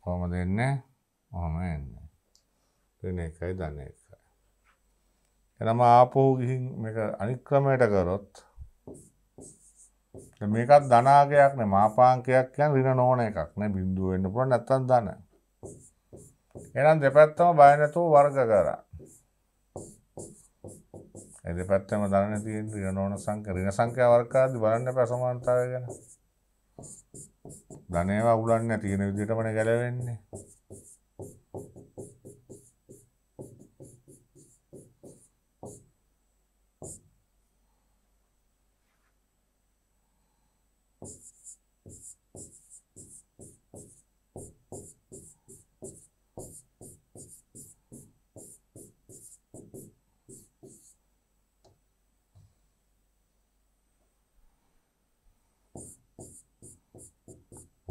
S1: කොහොම දෙන්නේ ඔහොම එන්නේ ඍණ එකයි ධන එකයි එනම ආපහු ගිහින් මේක අනික් ක්‍රමයට කරොත් මේකත් ධනාගයක් නේ මාපාංකයක් කියන්නේ ඍණ නොවන එකක් නේ බිඳුව වෙන්න පුළුවන් නැත්තම් ධන එහෙනම් දෙපැත්තම බය නැතුව වර්ග කරා ඒ දෙපැත්තම ධන තියෙන ඍණ නොවන සංඛ්‍යා ඍණ සංඛ්‍යා වර්ගාදී බලන්න පැසමානතාවය ගැන ධනයව අවුලන්න තියෙන විදිටමන ගැලවෙන්නේ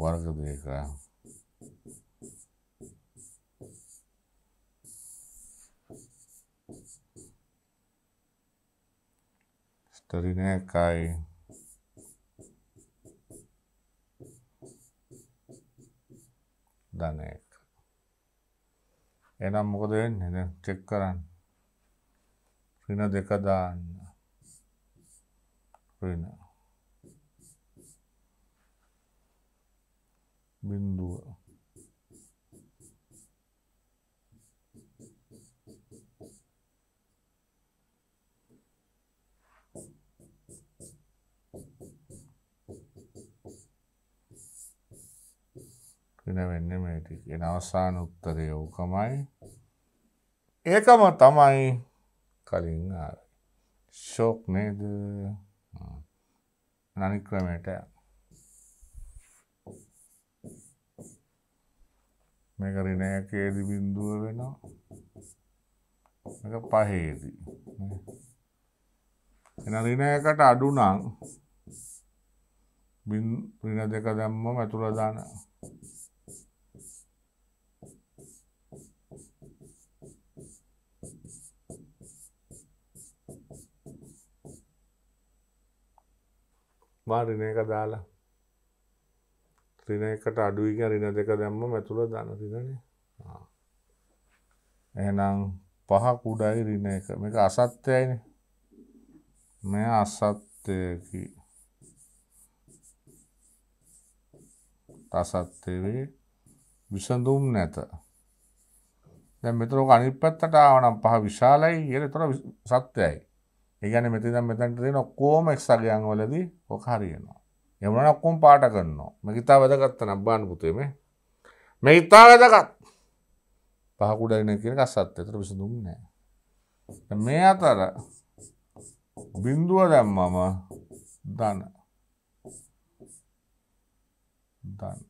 S1: 悪くないから。Stărinea cai. ධනයක. එනම් මොකද වෙන්නේ? දැන් චෙක් කරන්න. ඍණ දෙක දාන්න. ඍණ බින්දුව පිනවෙන්න මේ ටිකෙන අවසාන උත්තරය ඕකමයි ඒකම තමයි කලින් ආවේ ෂෝක් නේද අනික්‍රමයට යා මේක රිනයක ඒදි බින්දුව වෙනවා මේක පහේදී එන රිනයකට අඩු නම් බින් රින දෙක දැම්මම ඇතුළ දාන මා රිනයක දාලා රින එකට අඩුවක රින දෙක දැම්ම මැතුළ දන රිනන එනම් පහ කුඩයි රින එක මේක අසත්‍යයින මෙය අසත්්‍යයකි අසත්්‍යවේ විසඳුම් නැත දැ මෙතරක අනි පැත්තට ආවනම් පහ විශාලයි යට තොර සත්‍යයයි ඒගැන මෙතිදම් මෙතැන්ට දෙන කෝම එක්සගයන් වලදී ඔොක හරියනවා යමුණනක්කොම් පාට කරනවා මගිතා වැදගත්ත නබ්බාන පුතේ මේ මෙහිතා වැදගත් පහකුඩන කියෙන කස්සත් එතර විසඳුම් නෑ මේ අතර බින්දුව දැම්මම දන දන්න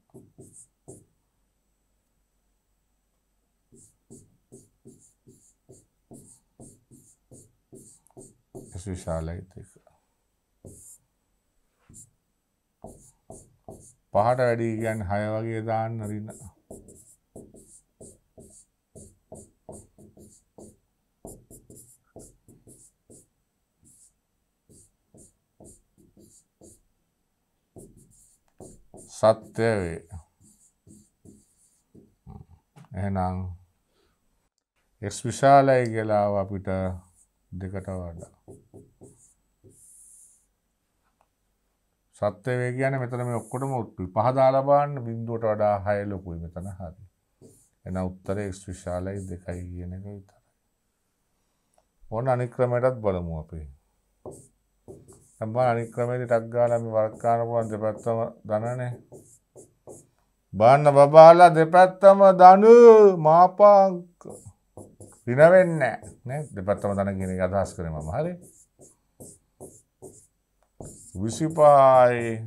S1: විශාලයිතක පහට වැඩි කියන්නේ 6 වගේ දාන්න දින. සත්‍ය වේ. එහෙනම් x විශාලයි කියලා අපිට දෙකට වඩා සත්‍යවේ කියන මෙතන මේ ඔක්කොටම ඔට්ටුයි. පහ දාලා බලන්න බිඳුවට වඩා 6 ලොකුයි මෙතන හරි. එන උත්තරේ x විශාලයි 2යි කියන එක විතරයි. ඕන අනික් ක්‍රමයටත් බලමු අපි. දැන් බලන්න අනික් ක්‍රමෙදි ටක් ගාලා මේ වර්ග කරන පුළුවන් දෙපැත්තම දනනේ. බාන්න බබාලා දෙපැත්තම දන මාපාංක. වින වෙන්නේ නැහැ. නේ දෙපැත්තම දන කියන එක අදහස් කරේ මම. හරි. විසිපයි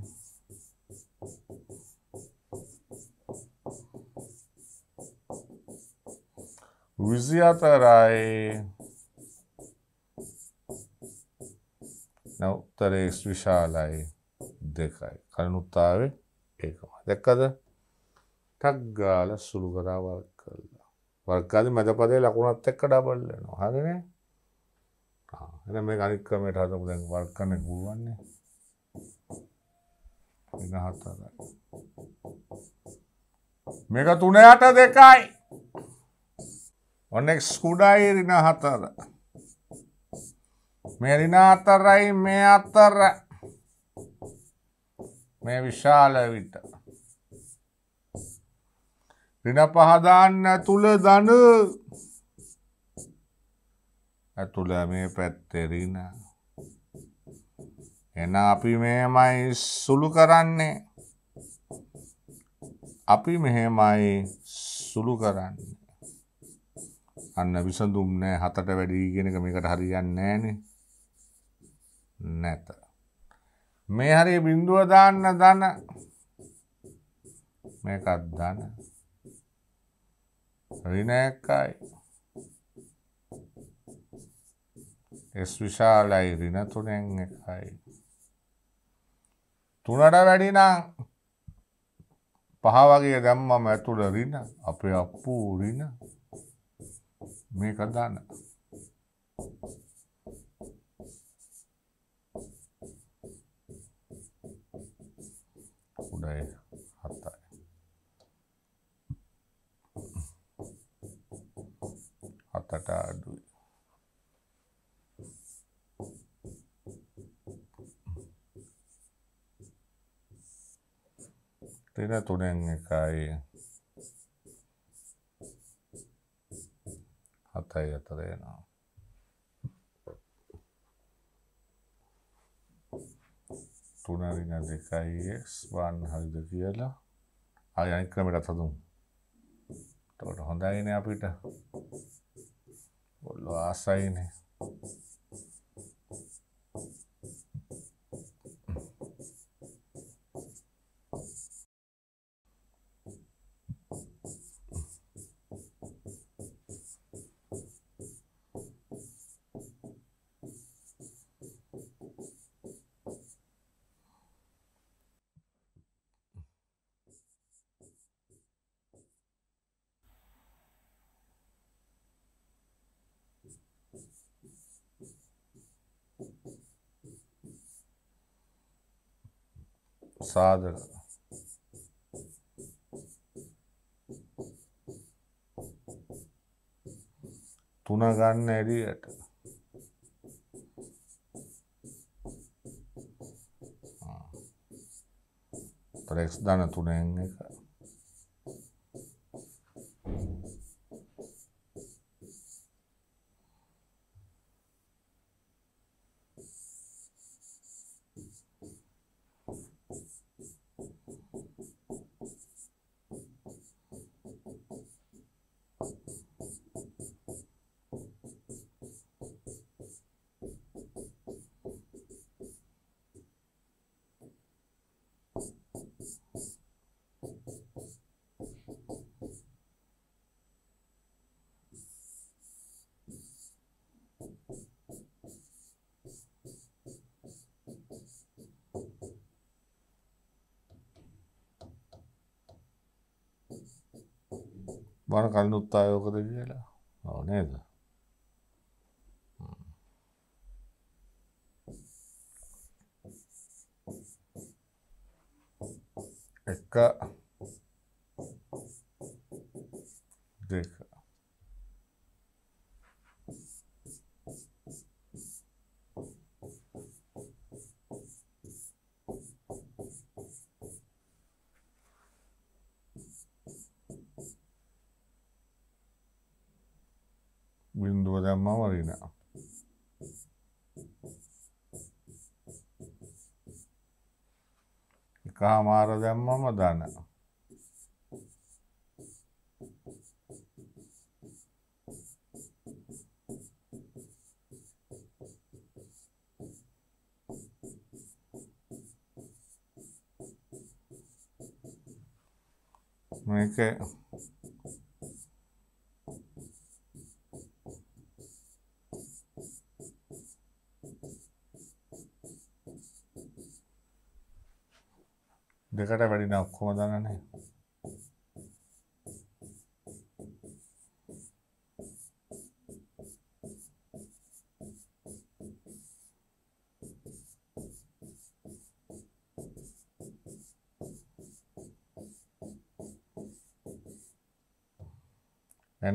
S1: විසි අතරයි නවත්තරේක්ස් විශාලයි දෙකයි කනුත්තාවේ ඒකම දැක්කද ටක්ගාල සුළු කරා වර්ග කරලා වර්ගාද මැදපදේ ලකුණත් එක්ක ඩබල්ලනවා හරිනේ එ මේ ගනික්කමට හදපු දැන් වර්ගන්න පුළුවන්නේ එක හතරයි මේක තුනයට දෙකයි ඔන්නෙක් ස්කුඩයි රින හතර මේ රින අතරයි මේ අතර මේ විශාල විට රින පහදාන්න ඇතුළ දන ඇතුළ මේ පැත්තෙරිනා එන අපි මෙහෙමයි සුළු කරන්නේ. අපි මෙහෙමයි සුළු කරන්නේ. අන්න විසඳුම් නෑ හතට වැඩි කියන එක මේකට හරියන්නේ නෑනේ. නැත. මේ හරිය බිඳුව දාන්න දන මේකත් දන ඍණයකයි S විශාලයි ඍණ තුනෙන් එකයි තුනට වැඩිනං පහ වගේ දැම්මම ඇතුළ රින අපේ අප්පූ රින මේක ගන්න. උඩයි හතයි. හතට අඩුයි. තිරතුරෙන් එකයි හතයි අතර එනවා. තුනරින දෙකයි x වන් හරිද කියලා ආය අනිත් ක්‍රමයටත් හදුම්. එතකොට හොඳයිනේ අපිට. ඔල්ලෝ ආසයිනේ. සාධක තුන ගන්න එළියට තරෙක්ස් ධන තුනෙන් එක බණ කලිනුත් ආයෝකද කියලා ඔව නේද එක දෙක ගන්නවා වරිණ. එකමාර දැම්මම ධන. මේක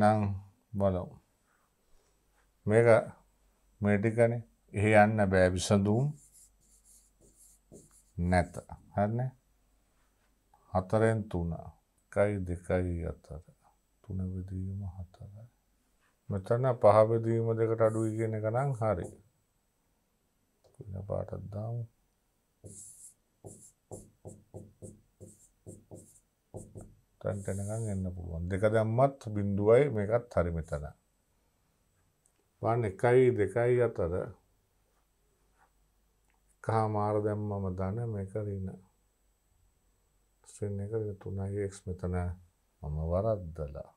S1: එහෙනම් බලමු. මේක මේ ටිකනේ එහෙ යන්න බෑ විසඳුම් නැත. හරිනේ? 4න් 3. 1 2 4. 3 බෙදීම 4. මෙතන පහ බෙදීම දෙකට අඩුයි කියන එක නම් හරියි. දෙක දැම්මත් බින්දුවයි මේකත් හරි මෙතන. වන්න එකයි දෙකයි අතර කහ මාර දැම්මම දන මේකරන්න. ස්්‍රෙන් එක තුනයික් මෙතන මම වරද්දලා.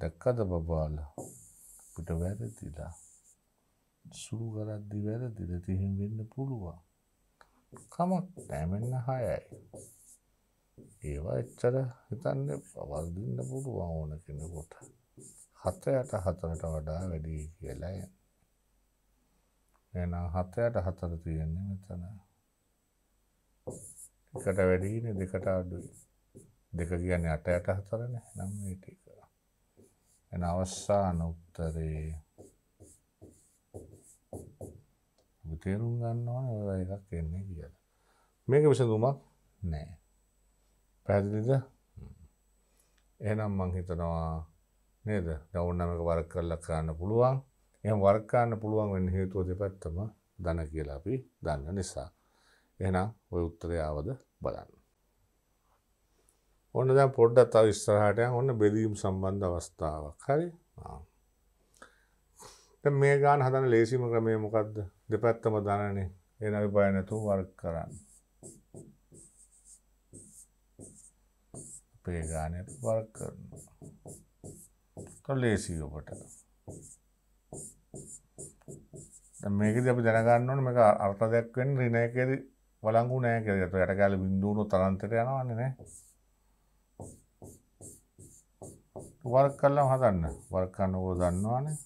S1: දැක්කද බබාල පිට වැරදිලා. සුළු කරද්දි වැරදිල තිහින් වෙන්න පුළුවන්. කමක් නැමෙන්න හයයි. ඒවා එච්චර හිතන්න වල්දින්න පුළුවන් ඕන කෙනකොට හතයට හතරට වඩා වැඩි කියලාය එන හතයට හතර තියෙන්නේ මෙතන එකට වැඩිනේ දෙකට අඩුයි දෙක කියන්නේ අටයට හතරනේ නම් මේ ටික එන අවසාන උත්තරේ තේරුම් ගන්න ඕනේ ඔය එකක් එන්නේ කියලා මේක විසඳුමක් නැහැ පැදිලිද එහනම් මං හිතනවා නේද දවන්නමක වරක් කරලක් කරන්න පුළුවන් එම වර්කාන්න පුළුවන් වෙන්න හේතුව දෙපැත්තම දන කියලා අපි දන්න නිසා. එහනම් ඔය උත්තරයාවද බලන්න. ඔන්න දැ පොඩ්ඩත් අව ස්තරහටයන් ඔන්න බෙදීම් සම්බන්ධ අවස්ථාවක් හරි මේ ගාන හදන ලේසිම ක්‍රමය මොකක්ද දෙපැත්තම දනනේ එනවි බයනැතු වර්ක කරන්න. අපේ ගානයට වර්ක් කරනවා. තො ලේසියි ඔබට. දැන් මේකෙදි අපි දැනගන්න ඕනේ මේක අර්ථ දෙයක් වෙන්නේ ඍණයකදී වළංගු නෑ කියලා. ඒකට යට බින්දුවන තරන්තර යනවන්නේ නේ. වර්ක් කරලා හදන්න. වර්ක් කරනකොට දන්නවනේ.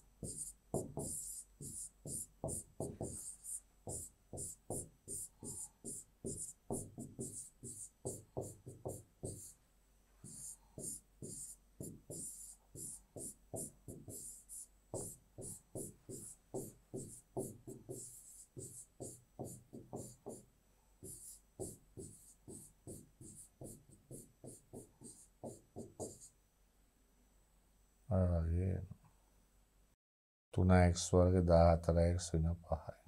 S1: Traek Swargadaha, Traek Sunapahai.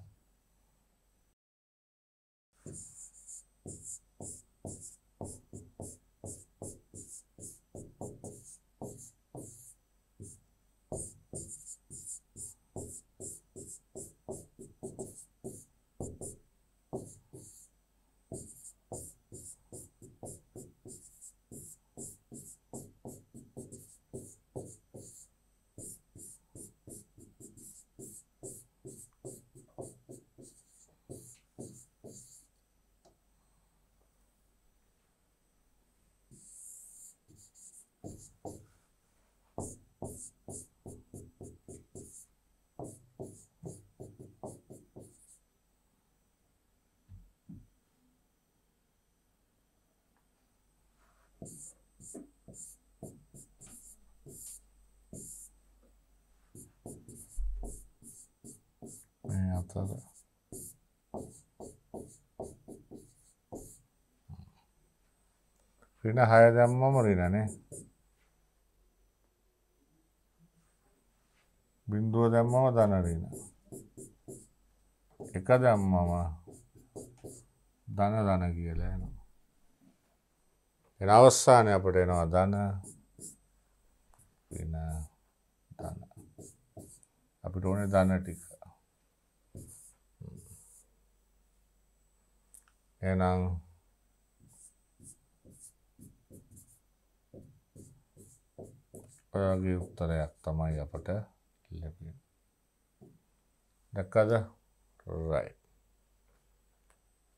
S1: මෙතන 6 දැම්මම රිනනේ. බිඳුව දැම්මම ධන රින. 1 දැම්මම ධන ධන කියලා එනවා. එන අවස්ථානේ අපිට එනවා ධන රින ධන. අපිට ඕනේ ධන ටික. අපට ලැබෙන දැක්කද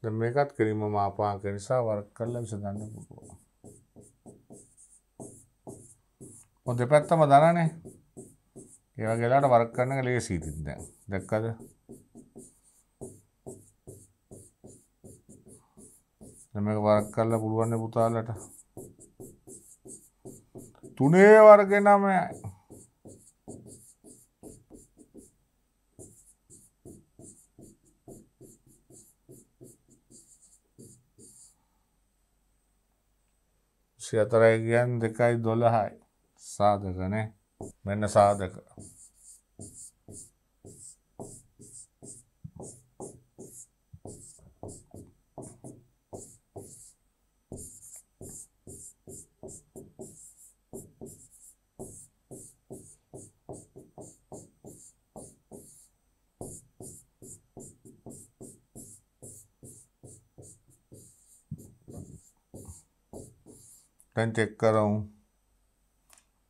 S1: රයි මේකත් කිරීම මාපාක නිසා වර්ක් කරල විසඳන්න පුළුව හොඳ පැත්තම දනනේ ඒවගේලාට වර්ක් කරන ලේ සීතිත්ද දැක්කද මේක වරක් කරලා පුළුවන්න පුතාලට තුනේ වර්ගෙනමයයි සියතරයි කියන් දෙකයි දොළහයි සාධකනේ මෙන්න සාධක දැන් චෙක් කරමු.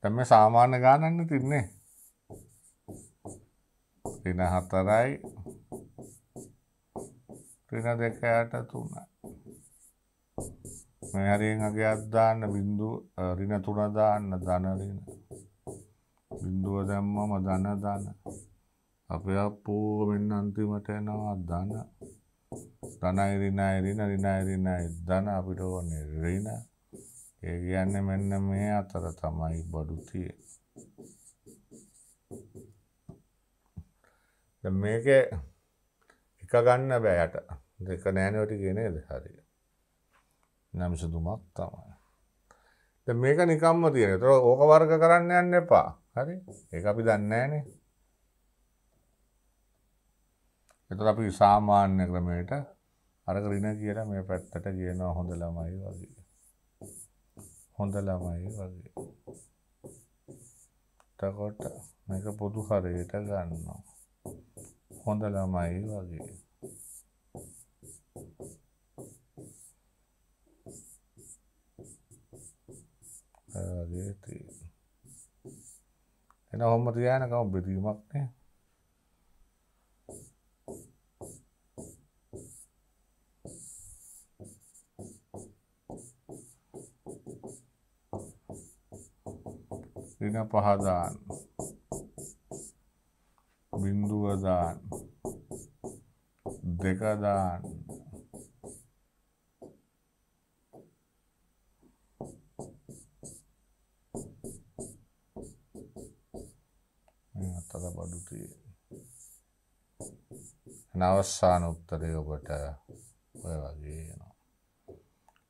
S1: දැන් මේ සාමාන්‍ය ගානක් තින්නේ. 34යි 32ට 3යි. මේ හරියෙන් අගයක් දාන්න බිඳු ඍණ 3 දාන්න ධන ඍණ. බිඳුව දැම්මම ධන ධන. අපේ අප්පෝ මෙන්න අන්තිමට එනවා ධන. ධනයි ඍණයි ඍණ ඍණයි ඍණයි ධන අපිට ඕනේ ඍණ. ඒ කියන්නේ මෙන්න මේ අතර තමයි බඩු තියෙන්නේ. මේක එක ගන්න බෑ යට. දෙක නෑනේ ඔටි කියන්නේ හරි. නම් සුදුමක් තමයි. දැන් මේක නිකම්ම තියෙන. ඒතර ඕක වර්ග කරන්න යන්න එපා. හරි? ඒක අපි දන්නේ නෑනේ. ඒතර අපි සාමාන්‍ය ක්‍රමයට අර කරින කියලා මේ පැත්තට කියනවා හොඳ ළමයි වගේ. හොඳ ළමයි වගේ. එතකොට මේක පොදු හරයට ගන්නවා. හොඳ ළමයි වගේ. ඒ වගේ තියෙනවා. එන හොම්ම තියානකම බෙදීමක් නේ. දින පහ දාන්න. බිඳුව දාන්න. දෙක දාන්න. අතල බඩු තියෙන. නවස්සාන උත්තරය ඔබට ඔය වගේ එනවා.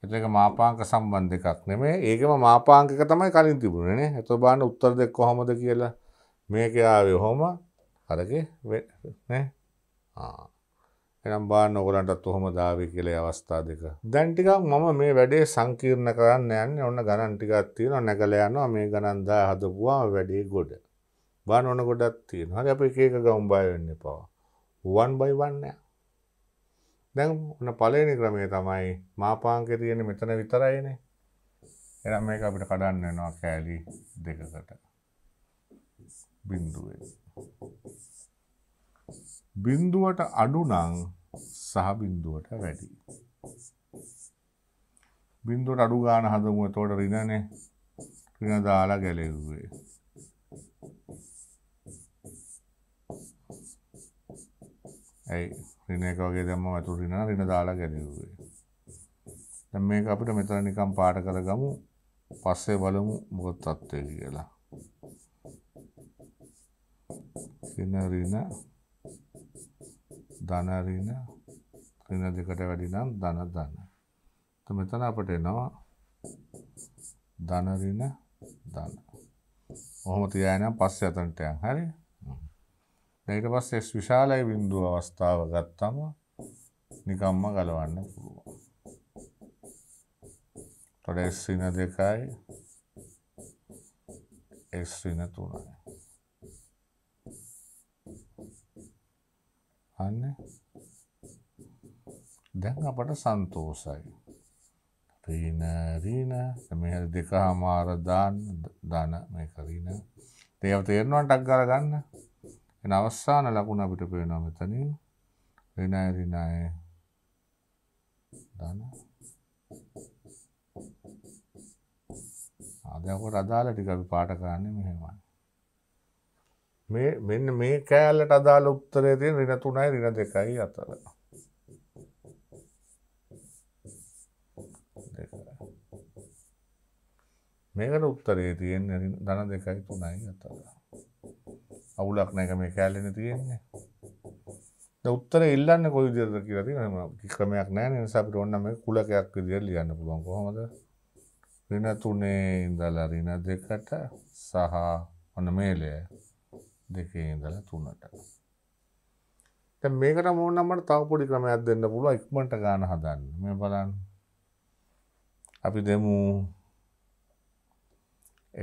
S1: එතක මාපාංක සම්බන්ධ එකක් නෙමේ ඒකම මාපාංකක තමයි කලින් තිබුණනේ ඇත බාන උත්තර දෙක් කොහොමද කියලා මේක ආවේ හොම අරග එනම් බාන ඔගලන්ටත් ඔහොම දාව කියලේ අවස්ථා දෙක දැන්ටිකක් මම මේ වැඩේ සංකීර්ණ කරන්න යන්න ඔන්න ගණන්ටිකත් තියෙන නැගල යනවා මේ ගණන්දා හදපුවා වැඩේ ගොඩ බාන ඕන ගොඩත් තියෙන හරි අප ඒක ගවම්බාය වෙන්න පවා වන් බයි වන්නෑ දැන් ඔන්න පලේනි ක්‍රමය තමයි මාපාංකෙ තියෙන මෙතන විතරයිනේ එනම් මේක අපිට කඩන්න වෙනවා කෑලි දෙකකට බින්දුවේ බින්දුවට අඩු නම් සහ බින්දුවට වැඩි බින්දුවට අඩු ගන්න හදමු එතකොට ඍණනේ ඍණ දාලා ගැලෙව්වේ ඇයි රින එක වගේ දැම්ම වතුර රින රින දාලා ගැලෙව්වේ. දැන් මේක අපිට මෙතන නිකන් පාට කරගමු. පස්සේ බලමු මොකද තත්ත්වය කියලා. රින රින ධන රින රින දෙකට වැඩි නම් ධන ධන. તો මෙතන අපිට එනවා ධන රින ධන. ඔහොම තියාගෙන පස්සේ අතනට යන්. හරිද? ඊට පස්සේ S විශාලයි බිඳුව අවස්ථාව ගත්තම නිකම්ම ගලවන්න පුළුවන්. තොට S ඍණ 2යි S ඍණ 3යි. අනේ දැන් අපට සන්තෝසයි. ඍණ ඍණ මේ දෙකම ආර දාන දන මේ කරින. තේරුණා ටක් ගන්න. එන අවස්සාන ලකුණ අපිට පේනවා මෙතනින් ඍණය ඍණය ධන ආදයකට අදාළ ටික අපි පාට කරන්නේ මෙහෙමයි මේ මෙන්න මේ කෑල්ලට අදාළ උත්තරය තියෙන ඍණ 3යි ඍණ 2යි අතර මේකට උත්තරේ තියෙන්නේ ධන 2යි 3යි අතර අවුලක් නැක මේ කෑල්ලෙන තියෙන්නේ. දැන් උත්තරේ ඉල්ලන්නේ කොයි විදිහටද කියලා තියෙනවා. ක්‍රමයක් නැහැ නේ. නිසා අපිට ඕනනම් මේක කුලකයක් විදිහට ලියන්න පුළුවන්. කොහොමද? ඍණ 3 ඉඳලා ඍණ 2ට සහ ඔන්න මේලය 2 ඉඳලා 3ට. දැන් මේකට මොන නම් මට තව පොඩි ක්‍රමයක් දෙන්න පුළුවන් ඉක්මනට ගන්න හදන්න. මේ බලන්න. අපි දෙමු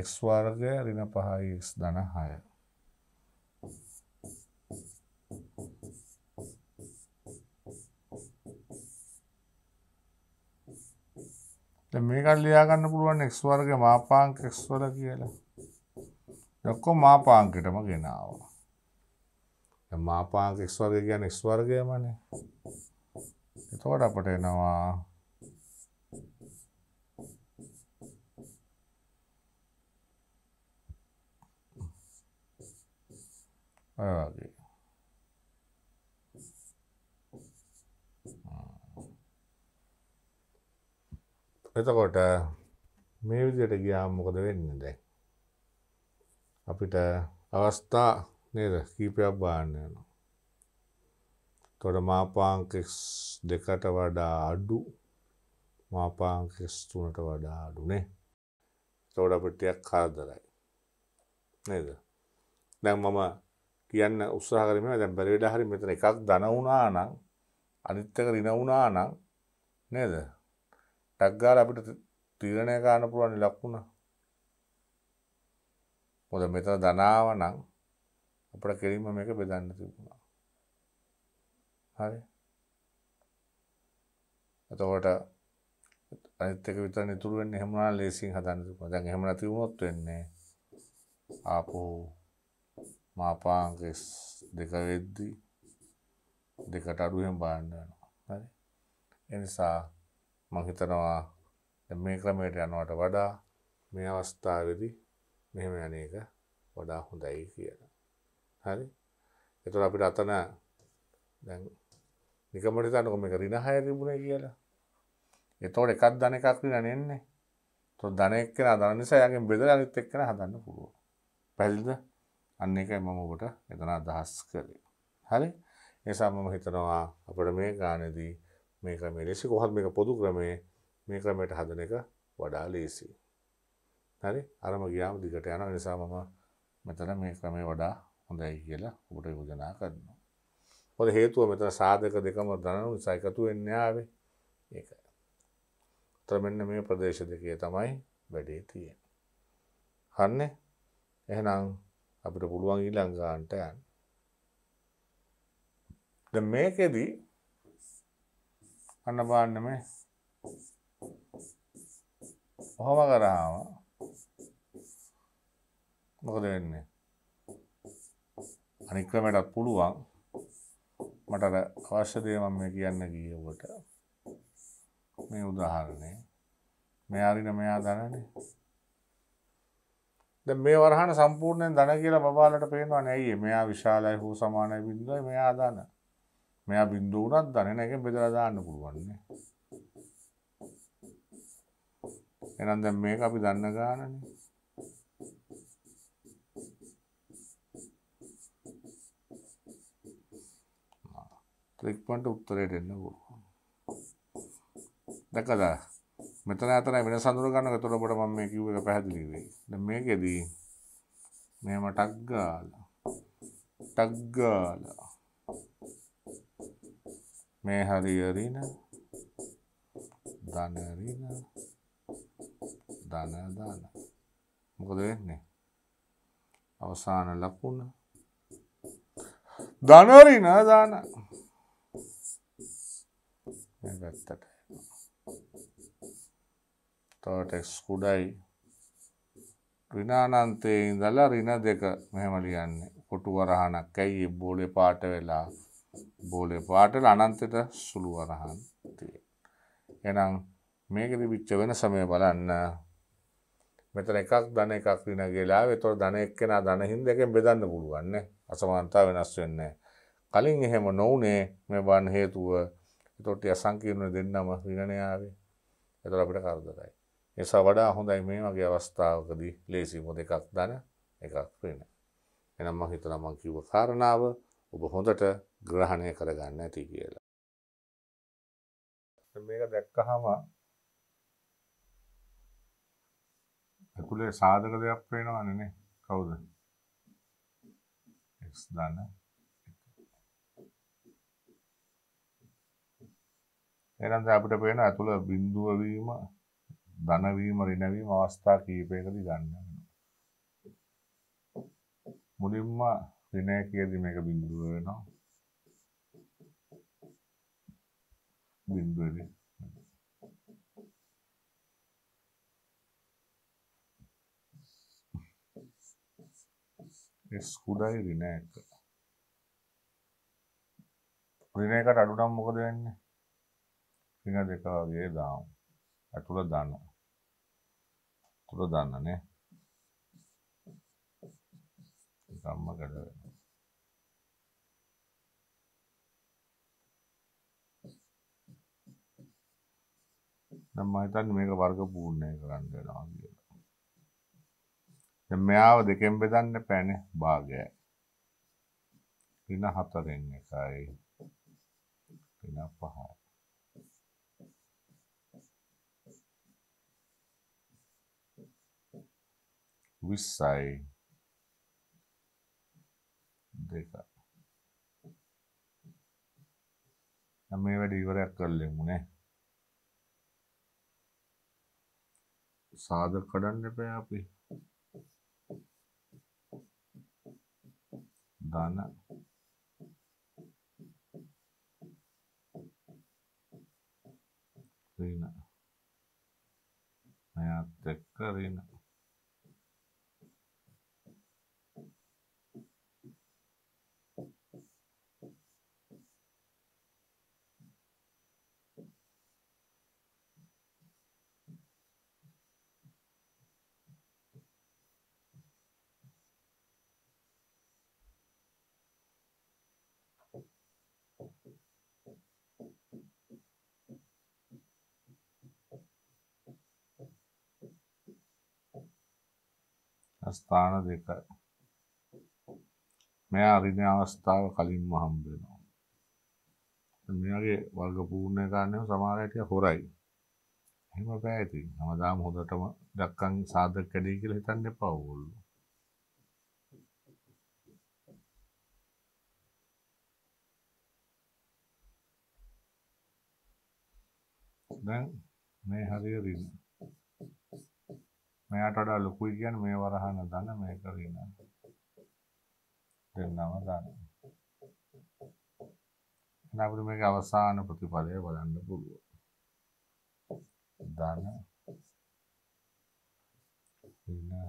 S1: x වර්ගය ඍණ 5x ධන 6 මේකට ලියාගන්න පුළුවන් x වර්ග මාපාංක x වල කියලා. ඔක්කොම මාපාංකයටම ගෙනාවා. දැන් මාපාංක x වර්ග කියන්නේ x වර්ගයමනේ. එතකොට අපට එනවා ඔය වගේ එතකොට මේ විදියට ගියා මොකද වෙන්නේ දැන් අපිට අවස්ථා නේද කීපයක් බාන්න යනවා තොට මාපාංකෙක්ස් දෙකට වඩා අඩු මාපාංකෙස් තුනට වඩා අඩුනේ තෝඩ අපිටයක් කාදරයි නේද දැන් මම කියන්න උත්සාහ කරම දැන් බැරිවිඩ හරි මෙතන එකක් දනවුනා නම් අනිත්තක රිනවුනා නම් නේද ටැක්ගාල අපිට තීරණය ගන්න පුළුවන් ලක්ුණ මොද මෙතන දනාව නම් අපට කෙරීම මේක බෙදන්න තිබුණා හරි එතකොට අනිත් එක විතර නිතුරු වෙන්නේ හැමනා ලේසියෙන් හදන්න තිබුණා දැන් එහෙම නැති වුණොත් වෙන්නේ ආපෝ මාපාංගස් දෙක වෙද්දී දෙකට අඩුවෙන් බලන්න වෙනවා හරි එනිසා මං හිතනවා මේ ක්‍රමයට යනවට වඩා මේ අවස්ථාවේදී මෙහෙම යන්නේක වඩා හොඳයි කියලා. හරි? ඒතර අපිට අතන දැන් නිකමට හිතන්නකො මේක ඍණ 6 තිබුණේ කියලා. ඒතකොට එකක් ධන එකක් ඍණ නෙන්නේ. ඒතකොට ධන එක්කන ධන නිසා යකින් බෙදලා අනිත් එක්කන හදන්න පුළුවන්. පැහැදිලිද? අන්න එකයි මම ඔබට එතන අදහස් කළේ. හරි? ඒ නිසා මම හිතනවා අපිට මේ ගානේදී මේ ක්‍රමේ ලෙසි කොහත් මේක පොදු ක්‍රමේ මේ ක්‍රමයට හදන එක වඩා ලේසි. හරි අරම ගියාම දිගට යන නිසා මම මෙතන මේ ක්‍රමේ වඩා හොඳයි කියලා ඔබට යෝජනා කරනවා. මොකද හේතුව මෙතන සාධක දෙකම දනනු නිසා එකතු වෙන්න ආවේ ඒකයි. තර මෙන්න මේ ප්‍රදේශ දෙකේ තමයි වැඩේ තියෙන්නේ. හරිනේ? එහෙනම් අපිට පුළුවන් ඊළඟ ගානට යන්න. දැන් මේකෙදී අන්න බාන්න මේ ඔහොම කරාම මොකද වෙන්නේ අනික් ක්‍රමයටත් පුළුවන් මට අර අවශ්‍ය දේ මම මේ කියන්න ගියවට මේ උදාහරණය මෙයා අරින මෙයා දනනේ දැන් මේ වරහන සම්පූර්ණයෙන් දන කියලා බබාලට පේනවනේ ඇයි මෙයා විශාලයි හෝ සමානයි බිඳුවයි මෙයා දන මෙයා බින්දුව උනත් දන්නේ නැහැ. ඒක බෙදලා දාන්න පුළුවන් නේ. එහෙනම් දැන් මේක අපි දන්න ගානනේ. ත්‍රික්පන්ට උත්තරයට එන්න ඕන. දැකද? මෙතන අතර වෙනස අඳුර ගන්න. එතකොට ඔබට මම මේ කිව්ව එක පැහැදිලි වෙයි. දැන් මේකෙදී මෙහෙම ටක් ගාලා ටක් ගාලා මේ හරි අරින ධන රින ධන ධන මොකද වෙන්නේ අවසාන ලකුණ ධන රින ධන මේ පැත්තට තවට x කුඩයි ඍණානන්තයේ ඉඳලා ඍණ දෙක මෙහෙම ලියන්නේ කොටු වරහනක් ඇයි බෝලේ පාට වෙලා බෝලය පාටල අනන්තට සුළු වරහන් තිය. එනම් මේකද විච්ච වෙන සමය බලන්න මෙතන එකක් ධන එකක් දින ගෙලා තොර ධන එක්කෙන ධනහින් දෙකෙන් බෙදන්න පුළුවන්න අසමාන්තා වෙනස් වෙන්නේ. කලින් එහෙම නොවනේ මේ බන් හේතුව තොට අසංකීර්ණ දෙන්නම විගණයාවේ එතර අපිට කරදරයි. එසා වඩා හොඳයි මේ වගේ අවස්ථාවකදී ලේසි මොද එකක් දන එකක් වෙන. එනම් මහිතනමං කිව කාරණාව ඔබ හොඳට ග්‍රහණය කරගන්න ඇති කියලා. මේක දැක්කහම ඇතුලේ සාධක දෙයක් පේනවනේ නේ කවුද? x දාන්න. එහෙනම් දැන් අපිට පේන ඇතුළ බිඳුව වීම, ධන වීම, ඍණ වීම අවස්ථා කීපයකදී ගන්න වෙනවා. මුලින්ම ඍණය කියද්දි මේක බිඳුව වෙනවා. බිඳුවනේ. S කුඩයි ඍණයක. ඍණයකට අඩු නම් මොකද වෙන්නේ? ඍණ දෙක වගේ දාමු. අතුල දානවා. අතුල දාන්නනේ. සම්මකට වෙනවා. නම් මම හිතන්නේ මේක වර්ග පූර්ණය කරන්න වෙනවා කියලා. දැන් මෙයාව දෙකෙන් බෙදන්න පැනේ භාගයයි. පින හතරෙන් එකයි පින පහයි. විස්සයි දෙක මේ වැඩ ඉවරයක් කරලෙමු නේ සාද කඩන්න එපෑ අපි ධන ඍණ මෙයත් එක්ක ඍණ ස්ථාන දෙකයි. මෙය අරින අවස්ථාව කලින්ම හම්බ වෙනවා. මේ වගේ වර්ග පූර්ණ කරන්නම සමහර අය හොරයි. එහෙම බෑ ඉතින්. හැමදාම හොඳටම දක්කන් සාධක කැඩේ කියලා හිතන්න එපා ඕගොල්ලෝ. දැන් මේ හරියට මෙයාට වඩා ලොකුයි කියන්නේ මේ වරහන දන මේ කරගෙන දෙන්නම දන. එහෙනම් අපිට මේක අවසාන ප්‍රතිඵලය බලන්න පුළුවන්. දන ඉන දන.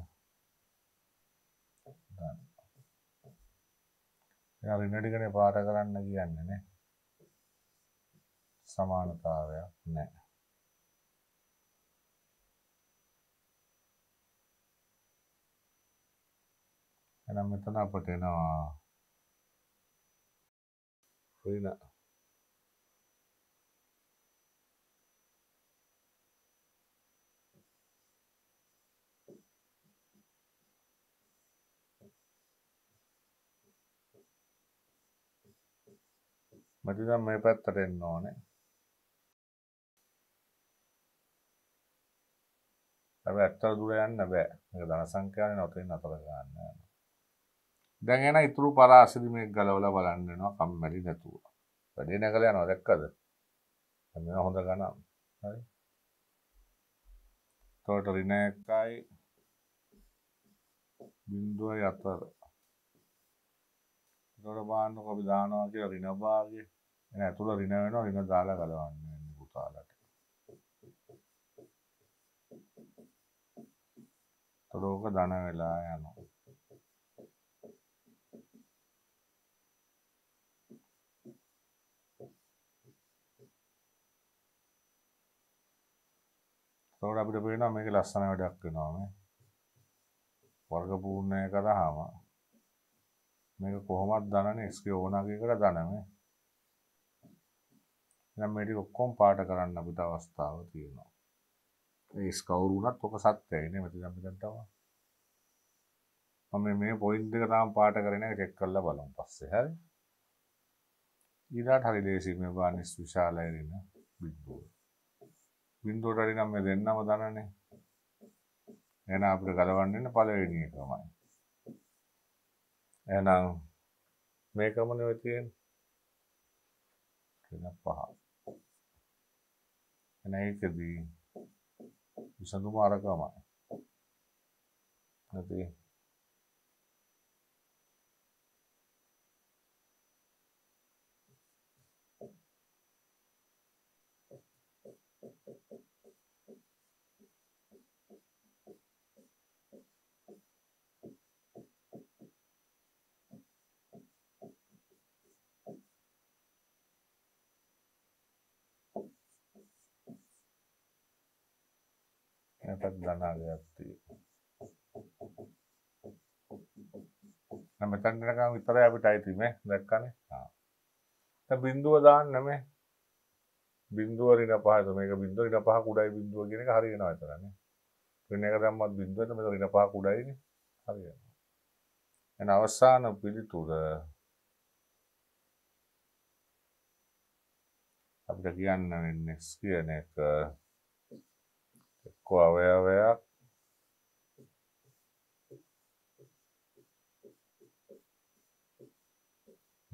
S1: එයා රිනඩිකනේ පාඩ කරන්න කියන්නේ නේ. සමානතාවයක් නැහැ. එහෙනම් මෙතන අපට එනවා ෆ්‍රීන මතිදම් මේ පැත්තට එන්න ඕනේ හැබැයි අත්තර දුර යන්න බෑ මේක ධන සංඛ්‍යාවේ නොතෙන් අතර ගන්න යනවා දැගෙන ඉතුරු පරාසිරි මේ ගලවල බලන්නවා කම්මැලි නැතුව වැඩේ නැකල යනවා දැක්කද මෙන්න හොඳ ගණන් හරි එතකොට ඍණ එකයි බිඳුවයි අතර එතකොට බලන්නකො අපි දානවා කියලා ඍණ භාගය එන ඇතුළ ඍණ වෙනවා ඍණ දාලා ගලවන්න වෙන්නේ පුතාලට එතකොට ඕක ධන වෙලා යනවා තොට අපිට පේනවා මේක ලස්සන වැඩක් වෙනවාම වර්ග පූර්ණය කරාම මේක කොහොමත් දනන්නේ එක්ස්ගේ ඕනගේ කර දනම නම් මේටි ඔක්කොම පාට කරන්න අපිට අවස්ථාව තියෙනවා ඒ ස්කවුරුනත් ඔක සත්‍යයිනේ මෙතන අපිට තව මම මේ පොයින්ට් එක තාම පාට කරන එක චෙක් කරලා බලමු පස්සේ හරි ඊට හරි ලේසි මේ බානිස් විශාලයි දෙන බිග් බෝල් බින්දුවට හරි නම් මේ දෙන්නම දනනේ. එහෙනම් අපිට ගලවන්න ඉන්න පළවෙනි එකමයි. එහෙනම් මේකම නෙවෙයි තියෙන්නේ. වෙන පහ. එන එකදී විසඳුම අරගමයි. නැති තැනටත් ධනාලයක් තියෙනවා. මෙතන නිකන් විතරයි අපිට අයිති මේ දැක්කනේ. ආ. දැන් බිඳුව දාන්න මේ. බිඳුව ඍණ පහද මේක බිඳුව ඍණ පහ කුඩයි බිඳුව කියන එක හරි වෙනවා විතරනේ. ඍණ එක දැම්මත් බිඳුවට මෙතන ඍණ පහ කුඩයිනේ. හරි වෙනවා. එන අවසාන පිළිතුර අපිට කියන්න වෙන්නේ කියන එක එක්කෝ අවයවයක්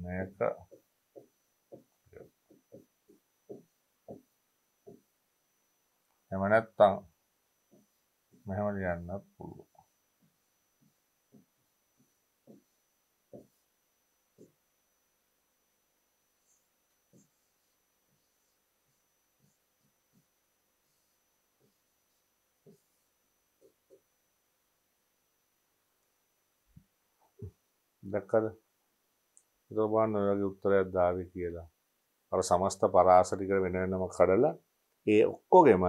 S1: මේක එහෙම නැත්තම් මෙහෙම ලියන්නත් දැක්කද එතකොට බලන්න ඔය වගේ උත්තරයක් දාවි කියලා අර සමස්ත පරාස ටික වෙන වෙනම කඩලා ඒ ඔක්කොගෙම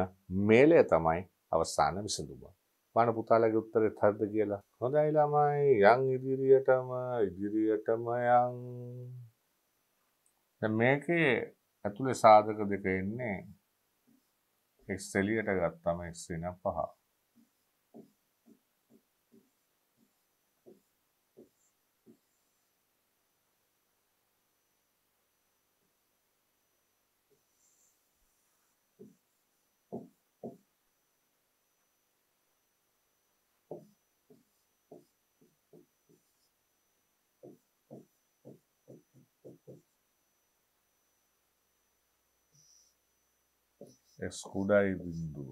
S1: මේලය තමයි අවසාන විසඳුම බලන්න පුතාලගේ උත්තරේ හරිද කියලා හොඳයි ළමයි යන් ඉදිරියටම ඉදිරියටම යන් දැන් මේකේ ඇතුලේ සාධක දෙක එන්නේ x එළියට ගත්තම x වෙන 5 එස් කුඩයි බිින්දුව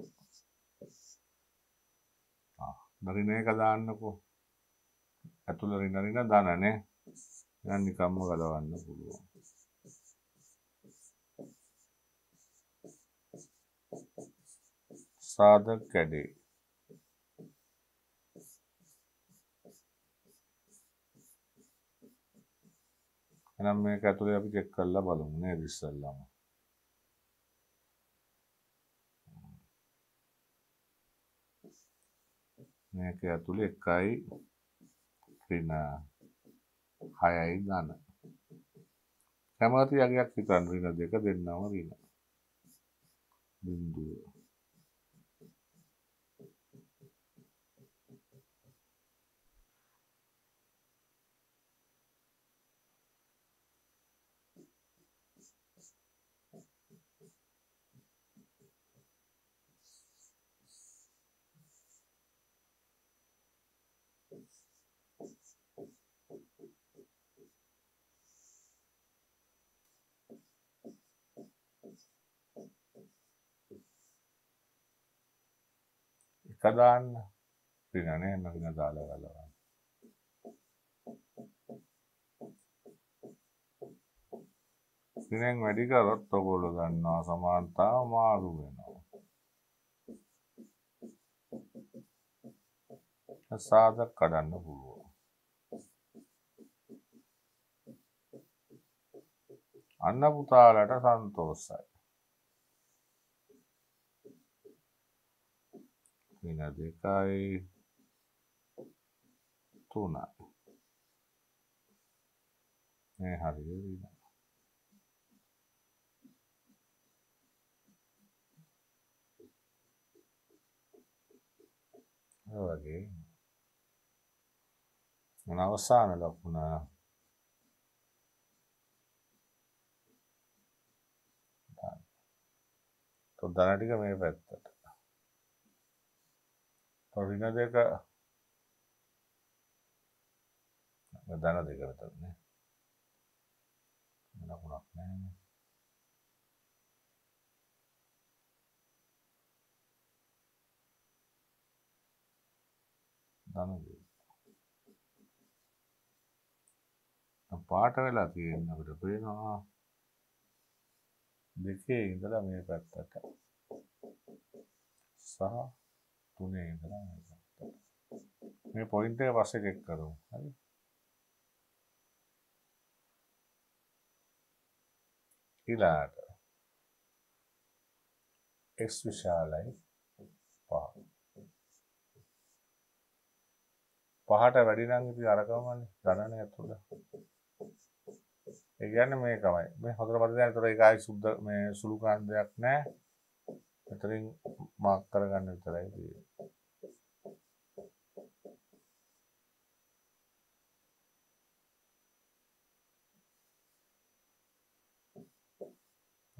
S1: දරිනය කදාන්නකෝ ඇතුළ රිනරින දානනේ යන් නිකම්ම ගලවන්න පුළුවන් සාධ කැඩේ එනම් මේක ඇතුළේ අපි චෙක් කරලා බලමු නේද ඉස්සල්ලාම මේක ඇතුළේ එකයි ඍණ හයයි ධන කැමති යගයක් හිතන්න ඍණ දෙක දෙන්නම ඍණ බිඳුව ටික දාන්න රිනනේ මරින දාලා ගලවන්න රිනෙන් වැඩි කරොත් ඔගොල්ලෝ ගන්නවා සමාන්තා මාරු වෙනවා සාදක් කඩන්න පුළුවන් අන්න පුතාලට සන්තෝසයි みんなでかいとない。ね、はるよりない。Lagi. Una osana dopo una... తొందరగా మేము పెడతాం හරින දෙක දන දෙක විතරනේ ලකුණක් නැහැ දන දෙක පාට වෙලා තියෙන අපිට පේනවා දෙකේ ඉඳලා මේ පැත්තට සහ තුනේ ඉඳලා මේ පොයින්ට් එක පස්සේ චෙක් කරමු හරි ඊළාට x විශාලයි 5 පහට වැඩි නම් ඉතින් අරකමනේ ගණනේ ඇතුළට ඒ කියන්නේ මේකමයි. මේ හතර පද දැන් ඒතර ඒකයි සුද්ධ මේ සුළු කාණ්ඩයක් නැහැ. මෙතනින් මාක් කරගන්න විතරයි තියෙන්නේ.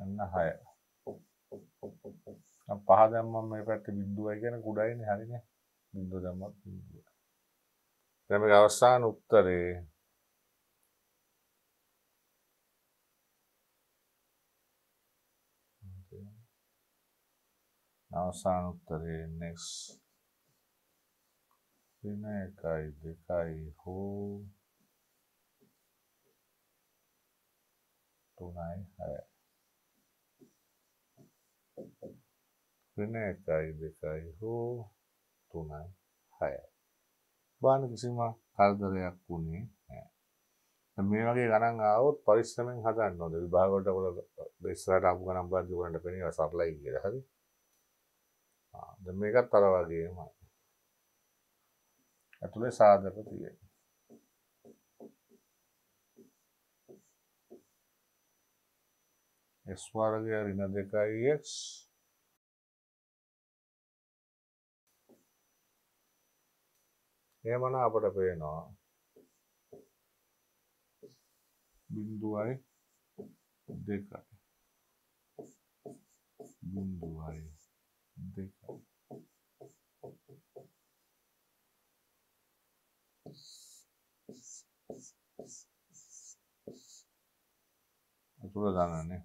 S1: අන්න 6. දැන් පහ දැම්මම මේ පැත්තේ බිඳුවයි කියන කුඩයිනේ හරිනේ. බිඳුව දැම්මත් බිඳුව. දැන් මේක අවසාන උත්තරේ અવસાન ઉત્તરે નેક્સ્ટ વિનયકાય દેખાય હો टुनाई है विनय इकाई दिखाई हो टुनाई है बाण किसीमा ಕಾರ್ಯದರೆಯಾಕ್ಕೂನಿ ಮೇವಾಗಿ ಪರಿಶ್ರಮ ಹದ ಅನ್ನೋದು ವಿಭಾಗ ಇಸ್ರಾಟ್ ಆಫ್ಘಾನ್ ಅಂಬಾಜಿ ಸಪ್ಲೈ ಹರಿ ද මේකත් අර වගේමයි ඇතුළේ සාධක තියෙන එස් වර්ගය ඍණ 2x එහෙමනම් අපට පේනවා බිඳුවයි දෙකයි බිඳුවයි でかい。それはダメだね。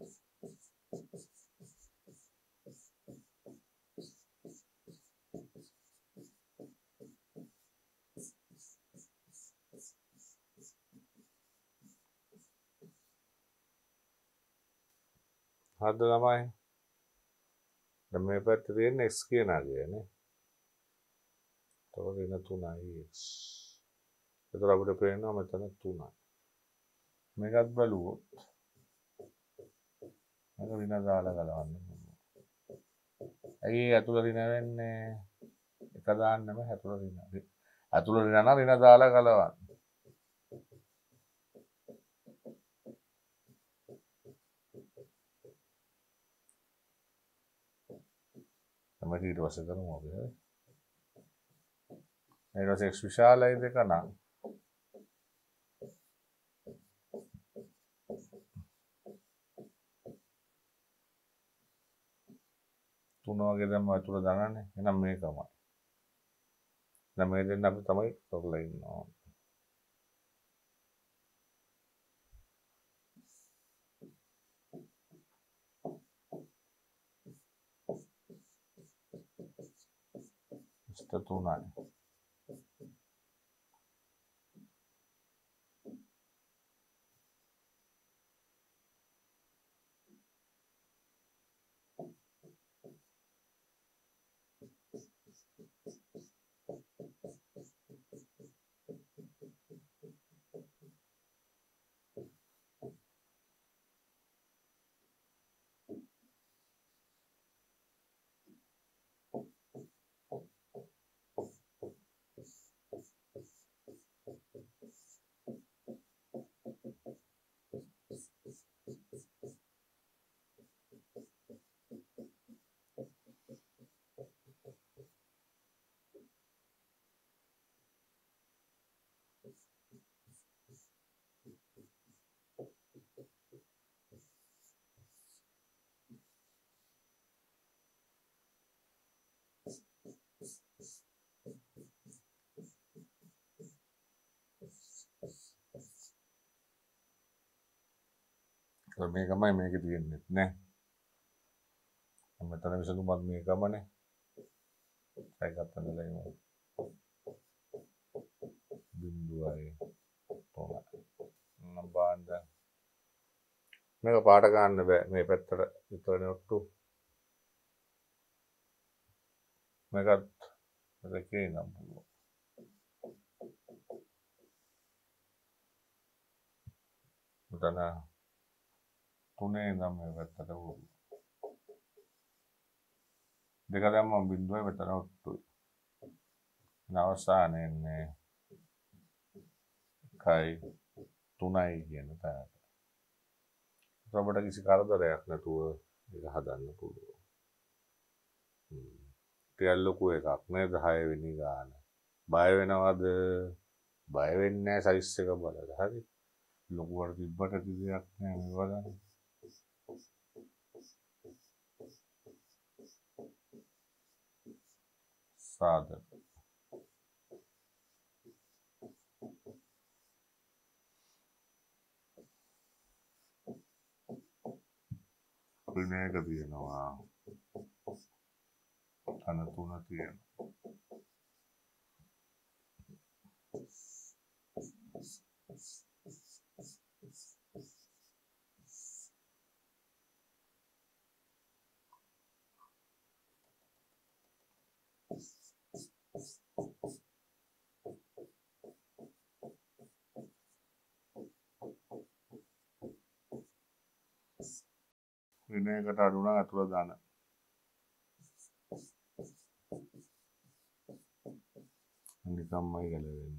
S1: هذا ما දැන් මේ පැත්ත තියෙන්නේ x කියන අගයනේ. තව වෙන 3යි x. ඒතර අපිට පේනවා මෙතන 3යි. මේකත් බලුවොත් මේක විනා දාලා ගලවන්නේ. ඇයි ඇතුළ රින වෙන්නේ? එක දාන්නම ඇතුළ රින. ඇතුළ රින නම් රින දාලා ගලවන්න. තමයි ඊට පස්සේ කරමු අපි හරි ඊට පස්සේ x විශාලයි දෙක නම් තුන වගේ දැන් මම අතුර දානන්නේ එහෙනම් මේකමයි දැන් මේ දෙන්න අපි තමයි කරලා ඉන්නවා seda tunnel මේකමයි මේක තියෙන්නෙත් නෑ මෙතන විසඳුමක් මේකමනේ සයිකත්තන ලේම බිඳුවයි පොළ බාණ්ඩ මේක පාට ගන්න බෑ මේ පැත්තට විතර නට්ටු මේකත් දෙකේ නම් පුළුවන් උතන තුනේ ඉඳන් මේ පැත්තට ඕන. දෙක දැම්මම බිඳුවයි මෙතන ඔට්ටුයි. අවසානයේ ඉන්නේ එකයි තුනයි කියන තැනට. ඔබට කිසි කරදරයක් නැතුව ඒක හදන්න පුළුවන්. ටිකක් ලොකු එකක් නේද 10 වෙනි ගාන. බය වෙනවද? බය වෙන්නේ නැහැ සයිස් එක බලලා. හරි. ලොකුවට තිබ්බට කිසියක් නැහැ මේ වගේ. passada. ප්‍රමේයක තියෙනවා අනතුන තියෙනවා විනයකට අඩුනා ඇතුළ දාන නිකම්මයි ගැලවෙන්න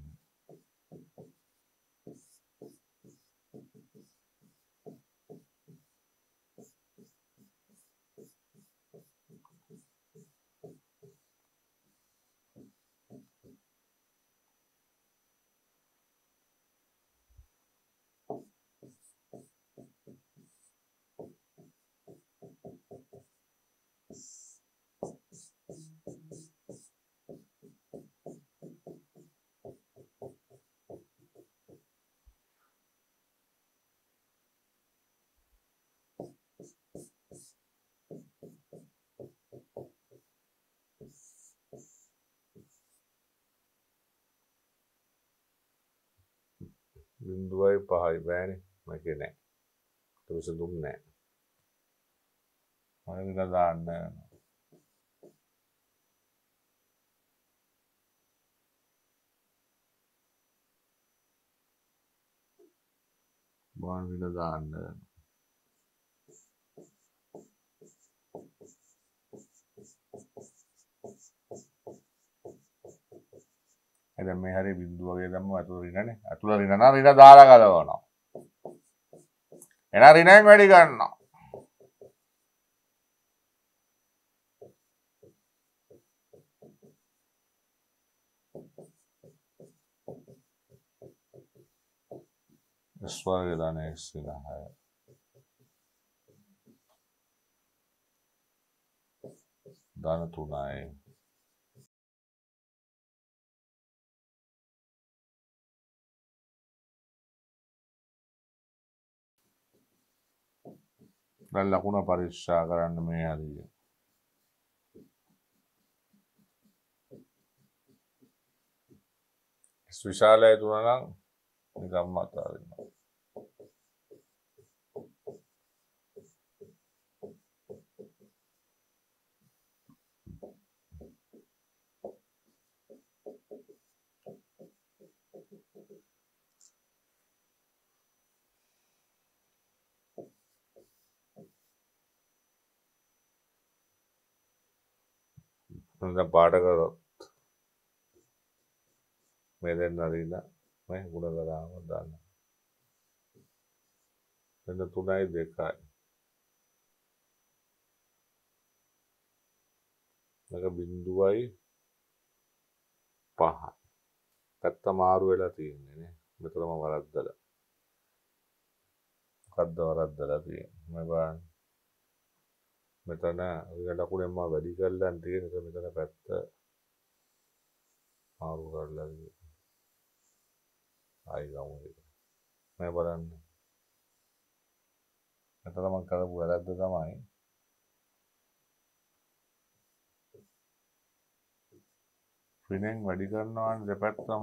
S1: බින්දුවයි පහයි බෑන මක නෑ විසඳුම් නෑ මක දාන්න බාන් විල දාන්න ඇද මේ හරි බිදු වගේ දම්ම අතුර රිනන ඇතුළ රිනන රින දාර කලවනවා එන රිනැන් වැඩි ගන්නවා ස්වර්ග දාන එක්ස් දාහය දාන තුනයි දැන් ලකුණ පරික්ෂා කරන්න මේ හරිය. විශාලය තුනනම් නිකම්ම අතාරින්න. පාඩකරොත් මේ දෙන්න අදීලා මේ ගුණ කරාම දන්න එන්න තුනයි දෙකයි එක බින්දුවයි පහයි පැත්ත මාරු වෙලා තියෙන්නේ නේ මෙතනම වරද්දලා මොකද්ද වරද්දලා තියෙන්නේ මම බලන්න මෙතන ලකුණෙන්ම වැඩි කරලන් තියෙන මෙතන පැත්ත මාරු කරලා ආයි ගමු මේ බලන්න මෙතන මම කරපු වැරද්ද තමයි ෆ්‍රිනෙන් වැඩි කරනවානේ දෙපැත්තම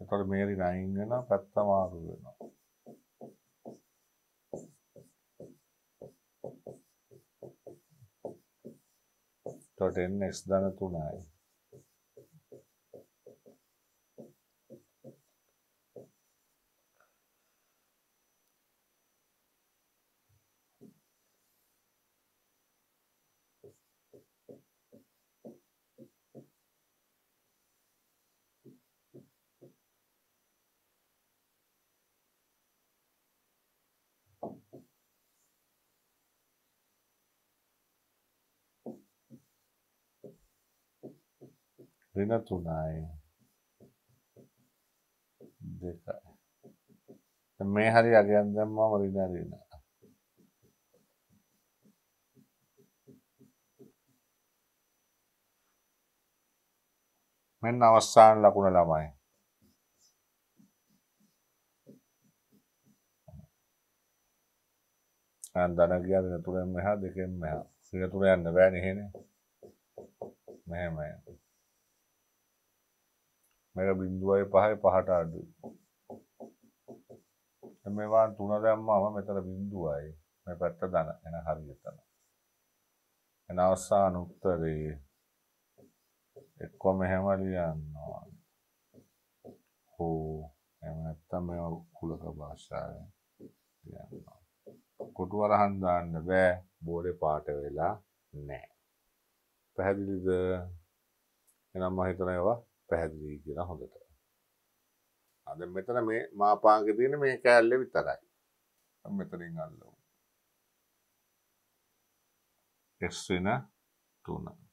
S1: එතකොට මේරි නයින් වෙනවා පැත්ත මාරු වෙනවා ටොටෙන් x ධන 3යි Vem a තුනයි දෙකයි මේ හරි අගයන් දැම්මා මරින හරින මෙන්න අවස්සාන ලකුණ ළමයි අන්දන ගියා වෙන තුරෙන් මෙහා දෙකෙන් මෙහා සිර තුර යන්න බෑනේ එහෙනේ මෙහෙමයි මේක බිඳුවයි පහයි පහට අඩුයි මේවා තුන දැම්මම මෙතන බිඳුවයි මේ පැත්ත දන එන හරියටම එන අවසාන උත්තරේ එක්ක මෙහෙම ලියනවා හෝ එහෙම නැත්නම් මේ කුලක භාෂාවෙන් ලියනවා කොටු වරහන් දාන්න බෑ බෝඩේ පාට වෙලා නැහැ පැහැදිලිද එනම් මම හිතනවා පැහැදිලි කියන හොඳට. අද මෙතන මේ මාපාගේ තියෙන මේ කෑල්ල විතරයි. මෙතනින් අල්ලමු. S වෙන 3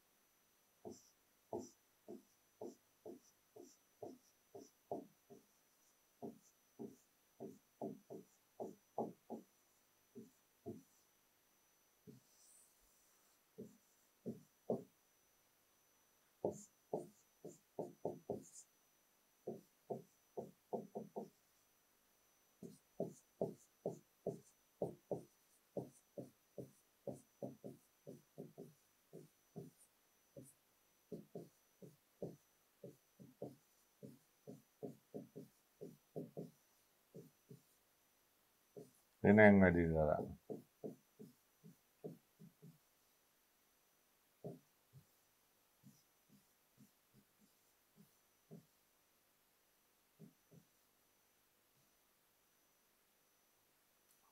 S1: වෙන ඇඟ වැඩි කරලා.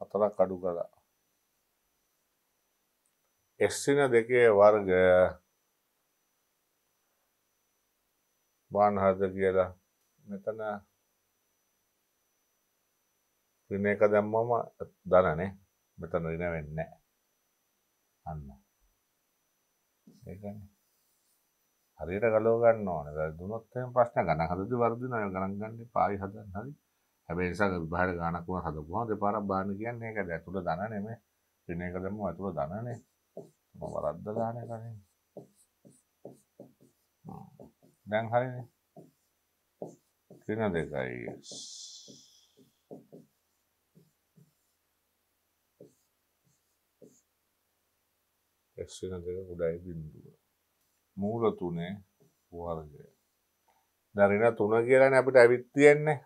S1: හතරක් අඩු කළා. එස්සින දෙකේ වර්ග බාණහද කියලා මෙතන රින එක දැම්මම දනනේ මෙතන රින වෙන්නේ අන්න ඒකනේ හරියට ගලව ගන්න ඕනේ වැරදුනොත් එහෙම ප්‍රශ්න ගණන් හදද්දි වර්ධිනවා ගණන් ගන්න පාවි හදන්න හරි හැබැයි නිසා විභාග ගණක් වුණා හදපුවා දෙපාරක් බාන්න කියන්නේ ඒකද ඇතුළ දන නෙමෙයි රින එක දැම්මම ඇතුළ දනනේ මම වරද්ද දාන එකනේ දැන් හරිනේ රින දෙකයි x වෙන දෙක කුඩයි බිඳුව. මූල තුනේ වර්ගය. දැන් ඍණ 3 කියලානේ අපිට ඇවිත් තියන්නේ.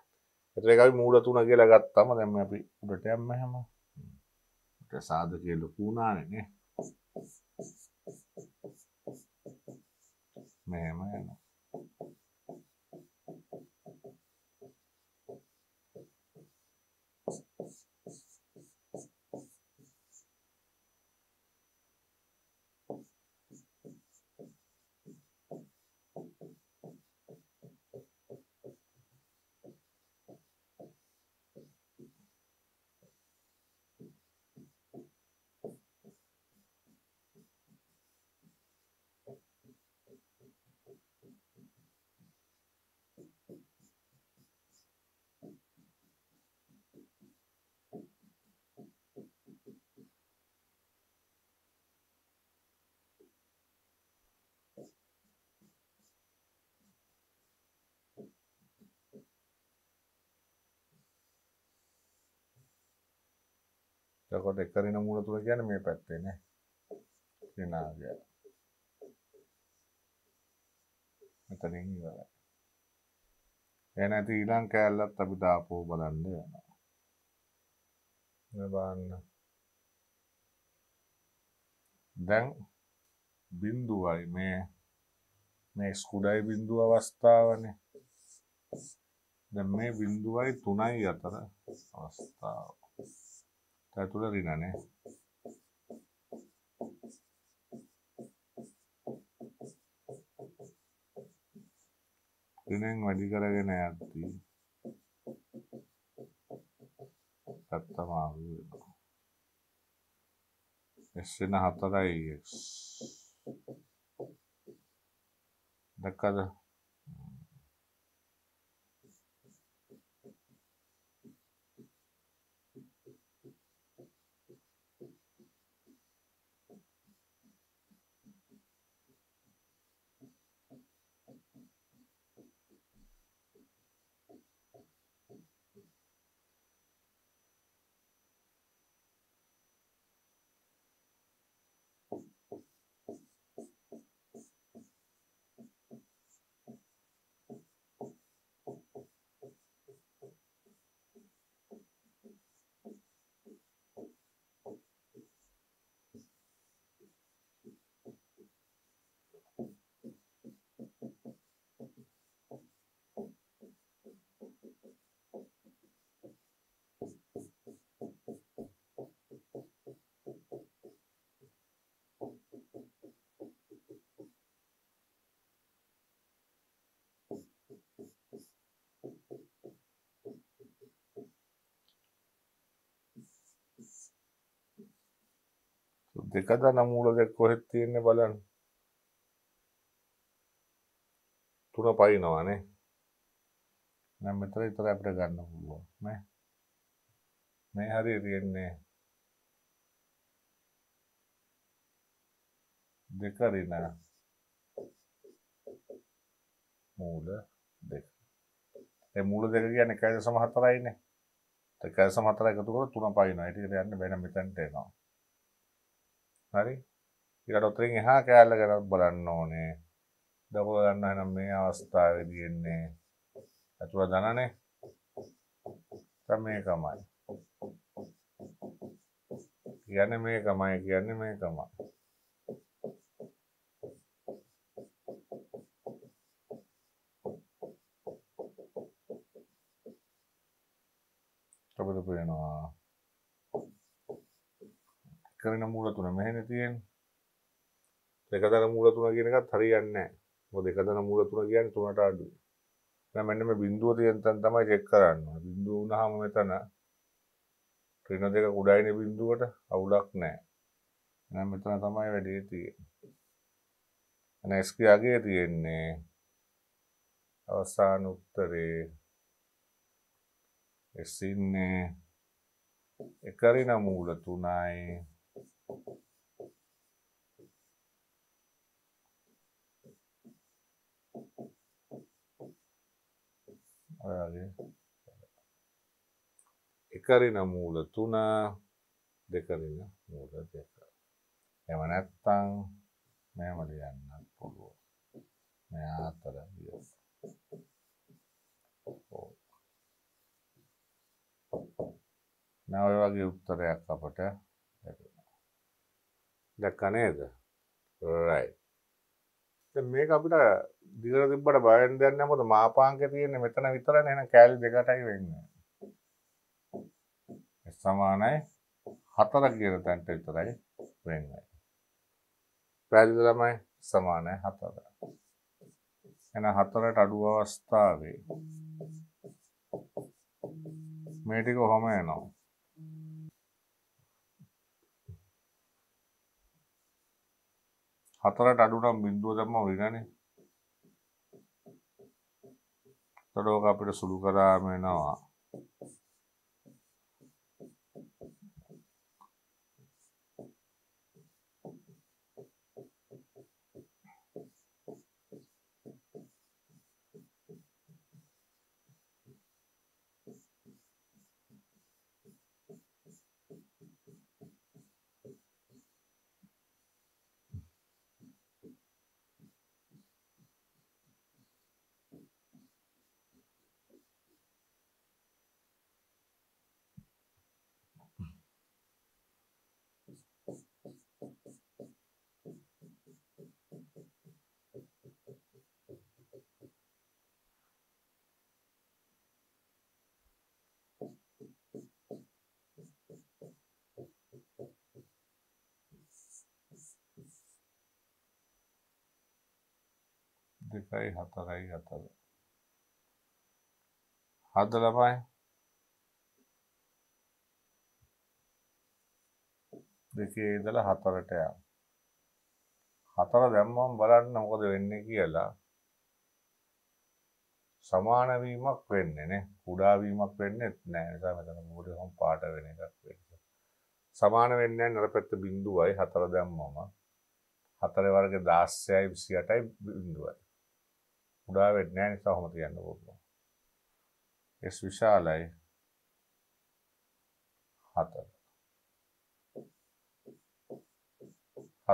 S1: ඒතර එක අපි මූල 3 කියලා ගත්තාම දැන් අපි උඩට යන්න හැම. ඒක සාධකයේ ලොකු උනානේ නේ. මෙහෙම යනවා. එතකොට එකරින මූල තුල කියන්නේ මේ පැත්තේ නේ. ඍණාගය. මෙතනින් ඉවරයි. එහෙනම් ඉතින් ඊළඟ කෑල්ලත් අපි දාපෝ බලන්න යනවා. මේ බලන්න. දැන් බිඳුවයි මේ මේ ස්කුඩයි බිඳුව අවස්ථාවනේ. දැන් මේ බිඳුවයි 3යි අතර අවස්ථාව. තව තුල රිනා නෑ රිනෙන් වැඩි කරගෙන යද්දී පැත්තම ආවි වෙනවා එස් වෙන හතරයි එක්ස් දැක්කද දෙකදා නමූල දෙයක් කොහෙත් තියෙන්නේ බලන්න තුන පයින්නවානේ නම් මෙතන විතර අපිට ගන්න පුළුවන් නේ මේ හරිය තියෙන්නේ දෙක රින මූල දෙක ඒ මූල දෙක කියන්නේ 1.4යිනේ 1.4 එකතු කරලා 3 පයින්නවා. ඒ ටිකට යන්න බැන මෙතනට එනවා. හරි ඉට ඔතරින් එහා කෑල්ල කරත් බලන්න ඕනේ දකුල ගන්න නම් මේ අවස්ථාව තියෙන්නේ ඇතුව දනනේ මේ කමයි කියන්න මේ කමයි කියන්න මේ කමයි අපිට පේනවා කරන මූල තුන මෙහෙනේ තියෙන්නේ දෙකතර මූල තුන කියන එකත් හරියන්නේ නැහැ මොකද දෙකතර මූල තුන කියන්නේ තුනට අඩුයි දැන් මෙන්න මේ බිඳුව තියෙන තැන තමයි චෙක් කරන්න ඕනේ බිඳුව වුණාම මෙතන ත්‍රින දෙක කුඩයිනේ බිඳුවට අවුලක් නැහැ එහෙනම් මෙතන තමයි වැඩි තියෙන්නේ එහෙනම් S ක්‍රියාගේ තියෙන්නේ අවසාන උත්තරේ එසින්නේ එකරින මූල තුනයි ඔයාගේ එකරින මූල තුන දෙකරින මූල දෙක. එම නැත්තං මෙම ලියන්නත් පුළුව. මෙයා අතර වියස්. නැව වගේ උත්තරයක් අපට දැක්ක නේද රයි මේක අපිට දිගර තිබට බයෙන් දෙන්න මොද මාපාංක තියෙන මෙතන විතර එන කෑලි දෙකටයි වෙන්න සමානයි හතර කියන තැන්ට විතරයි වෙන්නයි පැල්ද තමයි සමානය හතර එන හතරට අඩු අවස්ථාවේ මේටික හොම එනවා හතරට අඩුනම් බිින්දුව දම්ම රිනනේ තඩෝක අපිට සුළු කරාම වෙනවා දෙකයි හතරයි අතර හද ලබයි දෙකේ ඉඳල හතරට යම් හතර දැම්මම් බලන්න මොකද වෙන්න කියලා සමානවීමක් වෙන්නේ නේ කුඩාවීමක් වෙන්නෙත් නෑ නිසා මෙතන මූලික හම් පාට වෙන එකක් වෙන්නේ සමාන වෙන්නේ නැහැ නර පැත්ත බිඳුවයි හතර දැම්මම හතර වර්ග 16යි 28යි බිඳුවයි උඩා වෙන්නේ නැහැ නිසා ඔහොම තියන්න පුළුවන්. S විශාලයි 4.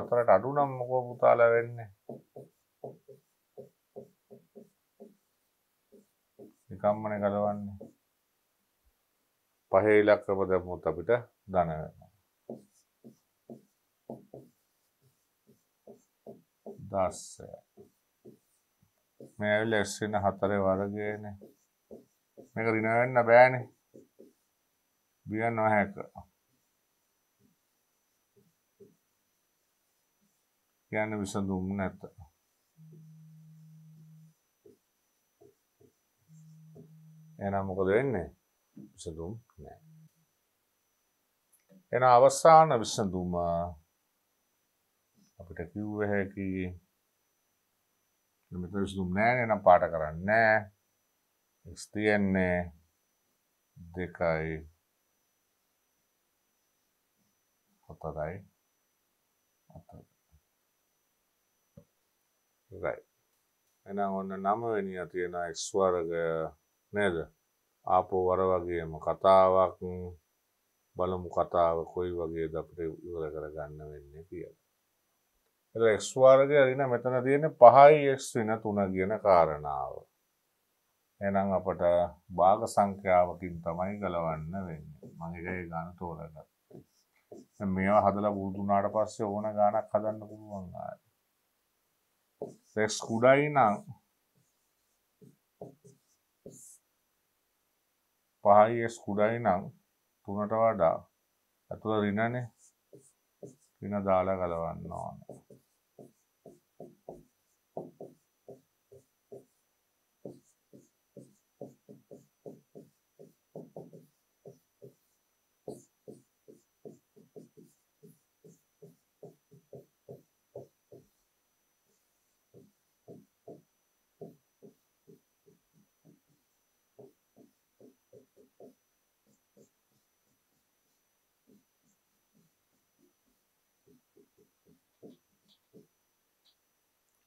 S1: 4ට අඩු නම් මොකෝ පුතාලා වෙන්නේ? නිකම්මනේ ගලවන්නේ. පහේ ඉලක්කම දැම්මොත් අපිට ධන වෙනවා. 10 මේ ඇවිල්ල එස්සෙන හතර වරගෙන මේක රිනවෙන්න බෑනේ බිය නොහැක යන්න විසඳුම් නැත එහෙනම් මොකද වෙන්නේ විසඳුම් නැහැ එහෙනම් අවසාන විසඳුම අපිට කිව්ව හැකි මෙතන විසඳුම් නැහැ නම් පාට කරන්නේ x තියෙන්නේ 2යි 7යි 7යි right එහෙනම් ඔන්න 9 වෙනිය තියෙන x වර්ග නේද ආපෝ වර වගේම කතාවක් බලමු කතාව කොයි වගේද අපිට ඉවර කරගන්න වෙන්නේ කියලා එක්ස්වාර්ග ඇරින මෙතන තියෙන පහයි එක්ස් වෙන තුන කියන කාරණාව. එනම් අපට භාග සංඛ්‍යාවකින් තමයි ගලවන්න වෙන්න මගේ ගාන තෝරගත්. මේවා හදලා බුදුනාට පස්සේ ඕන ගානක් හදන්න පුළුවන් ආයි. සෙක්ස් කුඩයි නම් පහයි එක්ස් කුඩයි නම් තුනට වඩා ඇතුළ රිනනේ රින දාලා ගලවන්න ඕනේ.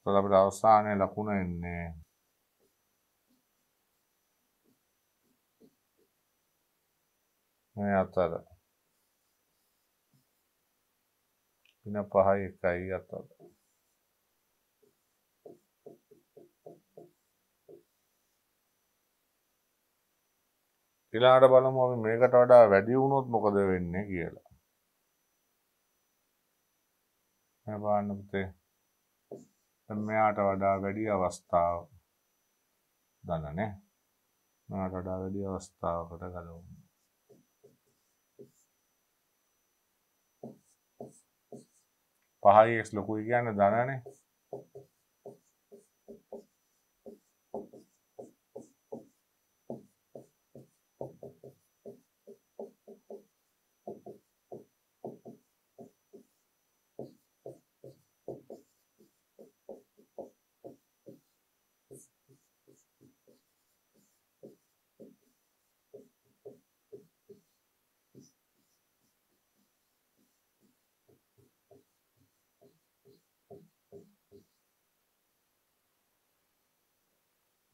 S1: එතකොට අපිට අවසානයේ ලකුණ එන්නේ මේ අතර පින පහයි එකයි අතර ඊළඟට බලමු අපි මේකට වඩා වැඩි වුණොත් මොකද වෙන්නේ කියලා. මේ බලන්න පුතේ මෙයාට වඩා වැඩි අවස්ථාව දන්න නෑ මෙයාට වඩා වැඩි අවස්ථාවකට ගලවමු පහයි x ලොකුයි කියන්නේ ධනනේ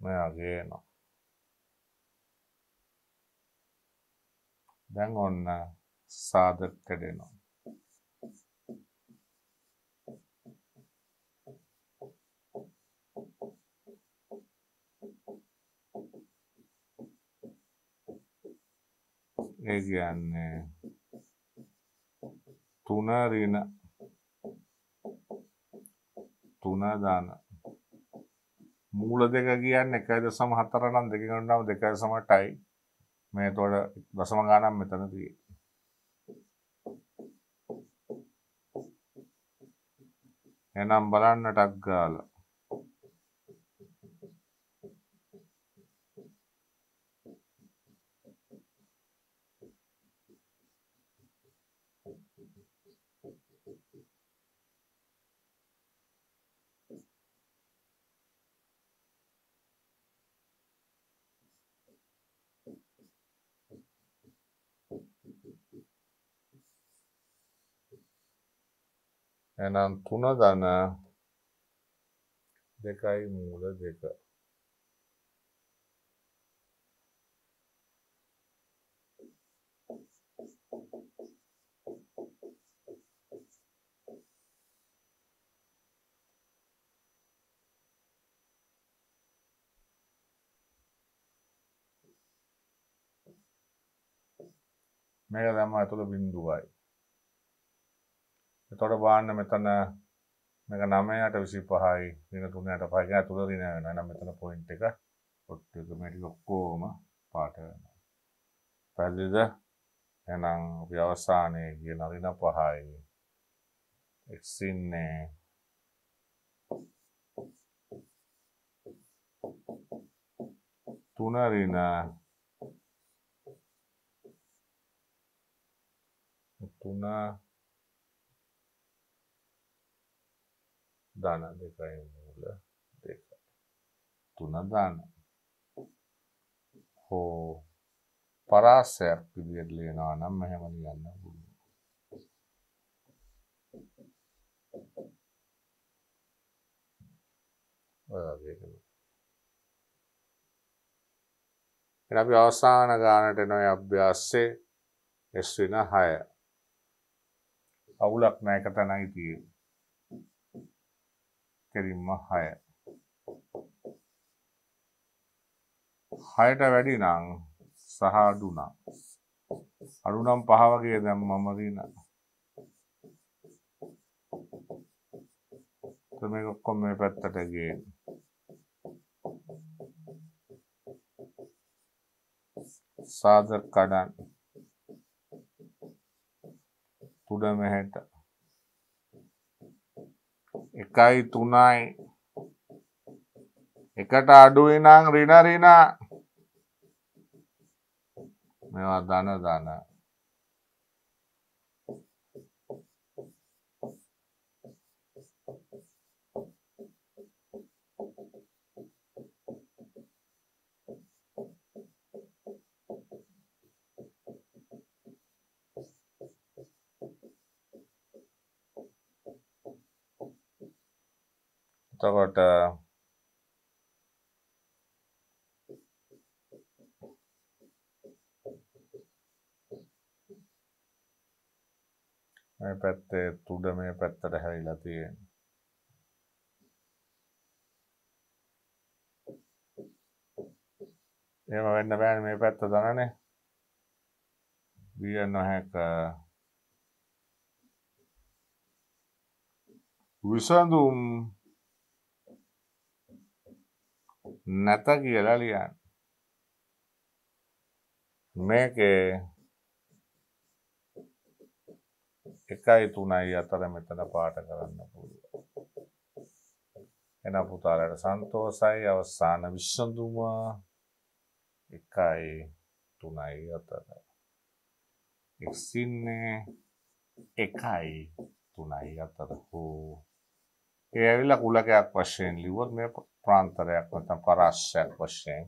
S1: මෙයාගේනවා දැන් ඔන්න සාදර කැඩෙනවා ඒ කියන්නේ තුන ඍණ තුන දාන මූල දෙක කියන්න එකයි දසම හතරනම් දෙක ගණඩාව දෙකයි සමටයි මේ තොට දසම ගානම් මෙතන තිය එනම් බලන්න ටක් ගාලා එහෙනම් 3 ධන 2යි මූල 2 මේක දැම්ම ඇතුළ බින්දුවයි තොට බාන්න මෙතන මේක නමයට විසි පහයි දින තුනට පයිග තුළදින වෙන නම් මෙතන පොයින්් එක ඔට්ටමටි ඔක්කෝම පාට වෙන පැල්ලිද එනම් අපි අවසානය කිය නරින පහයි එක්සින්නේ තුනරින තුනා ධන දෙකයි මූල දෙකයි. තුන ධන. හෝ පරාසයක් විදිහට ලියනවා නම් මෙහෙම ලියන්න පුළුවන්. ඔය වගේ එන අපි අවසාන ගානට නොය අභ්‍යාස්සේ එස් වෙන 6 අවුලක් නැහැ කතනයි තියෙන්නේ කෙලින්ම 6. 6ට වැඩි නම් සහ අඩු නම් අඩු නම් 5 වගේ දැම්මම දින. මේක ඔක්කොම මේ පැත්තට ගේන. සාදර කඩන් තුඩ මෙහෙට එකයි තුනයි එකට අඩුයි නම් රින රින මේවා ධන ධන එතකොට මේ පැත්තේ තුඩ මේ පැත්තට හැරිලා තියෙන. එහෙම වෙන්න බෑනේ මේ පැත්ත දනනේ. විය නොහැක. විසඳුම් නැත කියලා ලියන්න. මේකේ එකයි තුනයි අතර මෙතන පාට කරන්න පුළුවන්. එන පුතාලට සන්තෝසයි අවසාන විශ්සඳුම එකයි තුනයි අතර. එක්සින්නේ එකයි තුනයි අතර හෝ ඒ ඇවිල්ලා කුලකයක් වශයෙන් ලිවොත් මේ ප්‍රාන්තරයක් නැත්නම් පරාස්සයක් වශයෙන්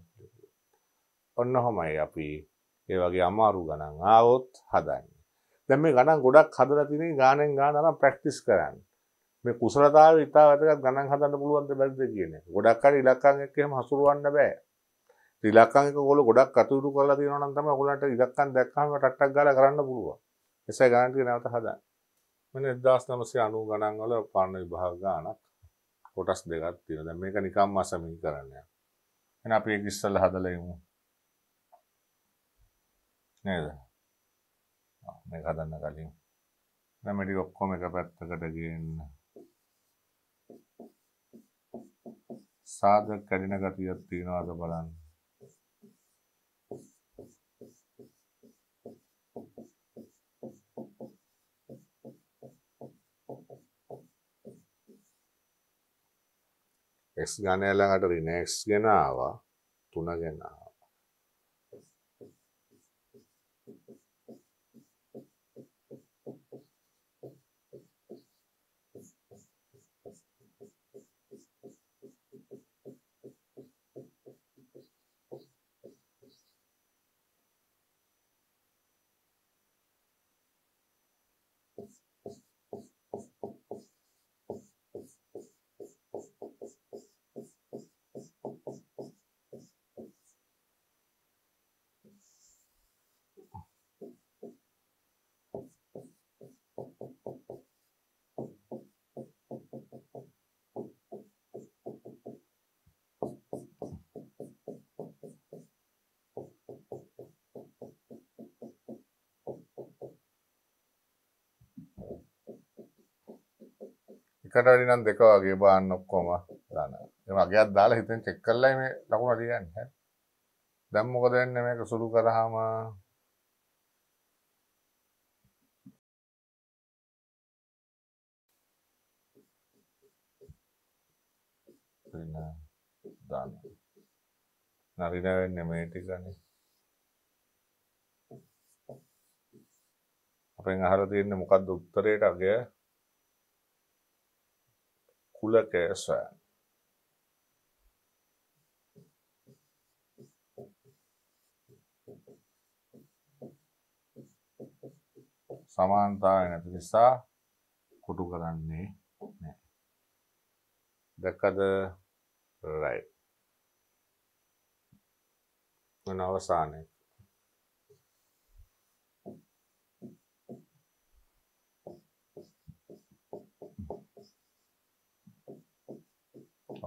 S1: ඔන්න ඔහොමයි අපි ඒ වගේ අමාරු ගණන් ආවොත් හදන්නේ. දැන් මේ ගණන් ගොඩක් හදලා තියෙන්නේ ගානෙන් ගාන අරන් ප්‍රැක්ටිස් කරන්න. මේ කුසලතාවය ඉතාල වැදගත් ගණන් හදන්න පුළුවන්ද බැරිද කියන්නේ. ගොඩක් අය ඉලක්කම් එක්ක එහෙම හසුරවන්න බෑ. ඉලක්කම් එක ඔයගොල්ලෝ ගොඩක් අතුරු කරලා තියෙනවා නම් තමයි ඔයගොල්ලන්ට ඉලක්කම් දැක්කම රටක් ගාලා කරන්න පුළුවන්. එසේ ගණන් ටික නැවත හදන්න. මෙන්න 1990 ගණන් වල පාන විභාග ගණනක් කොටස් දෙකක් තියෙනවා. දැන් මේක නිකම්ම අසමින් කරන්න යනවා. එහෙනම් අපි ඒක ඉස්සෙල්ලා හදලා යමු. නේද? මේක හදන්න කලින්. දැන් මේ ටික ඔක්කොම එක පැත්තකට ගේන්න. සාධක කැඩෙන ගතියක් තියෙනවාද බලන්න. එක්ස් ගණය ළඟට රිනේක්ස් ගෙනාවා තුන ගෙනා එකටඩි නම් දෙක වගේ බාන්න ඔක්කොම දන එම අගේත් දාලා හිතෙන් චෙක් කරලා මේ ලකුණ ලියන්න හැ දැම් මොකද වෙන්න මේක සුළු කරහම දාන්න නරින වෙන්න මේ ටිකනේ අපෙන් අහලා තියෙන්නේ මොකද්ද උත්තරේට අගය குலகேச සමාන්තාව නැති නිසා කොටු කරන්නේ නැහැ. දැක්කද? right. මොන අවසානයේ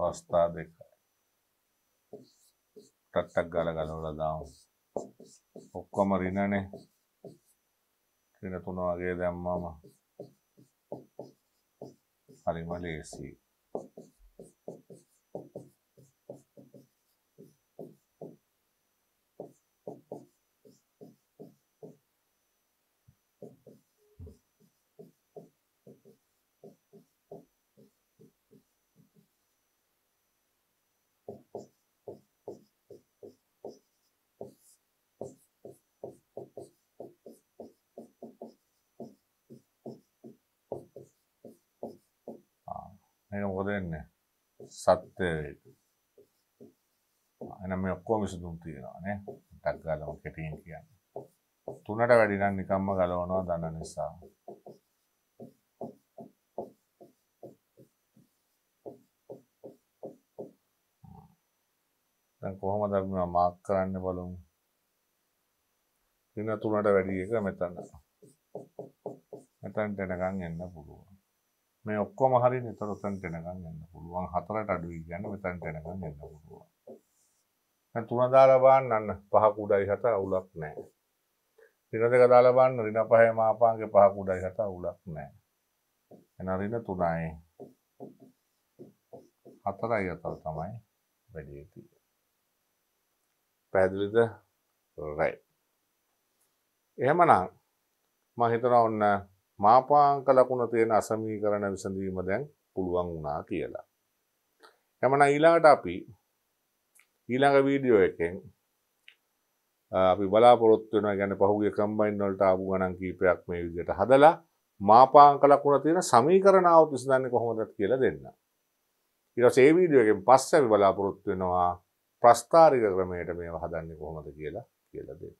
S1: අවස්ථා දෙක ටට්ටක් ගල ගලවලා දාමු ඔක්කොම රිනනේ රින තුන වගේ දැම්මම හරිම ලේසියි මේක මොකද වෙන්නේ? සත්‍ය වේතු. එහෙනම් මේ ඔක්කොම විසඳුම් තියනවා නේ. ටක් ගාලම කෙටියෙන් කියන්නේ. තුනට වැඩි නම් නිකම්ම ගලවනවා දන්න නිසා. දැන් කොහොමද අපි මාක් කරන්න බලමු. දින තුනට වැඩි එක මෙතන. මෙතනට එනකන් එන්න පුළුවන්. මේ ඔක්කොම හරි නිතර උතන්ට එනකන් යන්න පුළුවන් හතරට අඩුයි කියන්නේ මෙතනට එනකන් යන්න පුළුවන් දැන් තුන දාලා බලන්න අන්න පහ කුඩයි හත අවුලක් නැහැ ඍණ දෙක දාලා බලන්න ඍණ පහේ මාපාංගේ පහ කුඩයි හත අවුලක් නැහැ එන ඍණ තුනයි හතරයි අතර තමයි වැඩි යතියි පැහැදිලිද රයි එහෙමනම් මම හිතනවා ඔන්න මාපාංක ලකුණ තියෙන අසමීකරණ විසඳීම දැන් පුළුවන් වුණා කියලා. එමනම් ඊළඟට අපි ඊළඟ වීඩියෝ එකෙන් අපි බලාපොරොත්තු වෙනවා කියන්නේ පහුගිය කම්බයින් වලට ආපු ගණන් කීපයක් මේ විදිහට හදලා මාපාංක ලකුණ තියෙන සමීකරණ આવුත් විසඳන්නේ කොහොමද කියලා දෙන්න. ඊට පස්සේ මේ වීඩියෝ එකෙන් පස්සේ අපි බලාපොරොත්තු වෙනවා ප්‍රස්ථාරික ක්‍රමයට මේව හදන්නේ කොහොමද කියලා කියලා දෙන්න.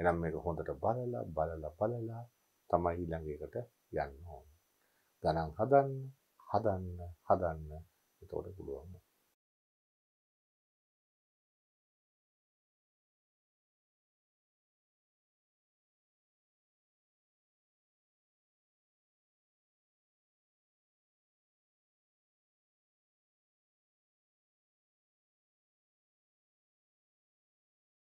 S1: එහෙනම් මේක හොඳට බලලා බලලා බලලා තමයි ඊළඟ එකට යන්න ඕන. ගණන් හදන්න, හදන්න, හදන්න. එතකොට පුළුවන්.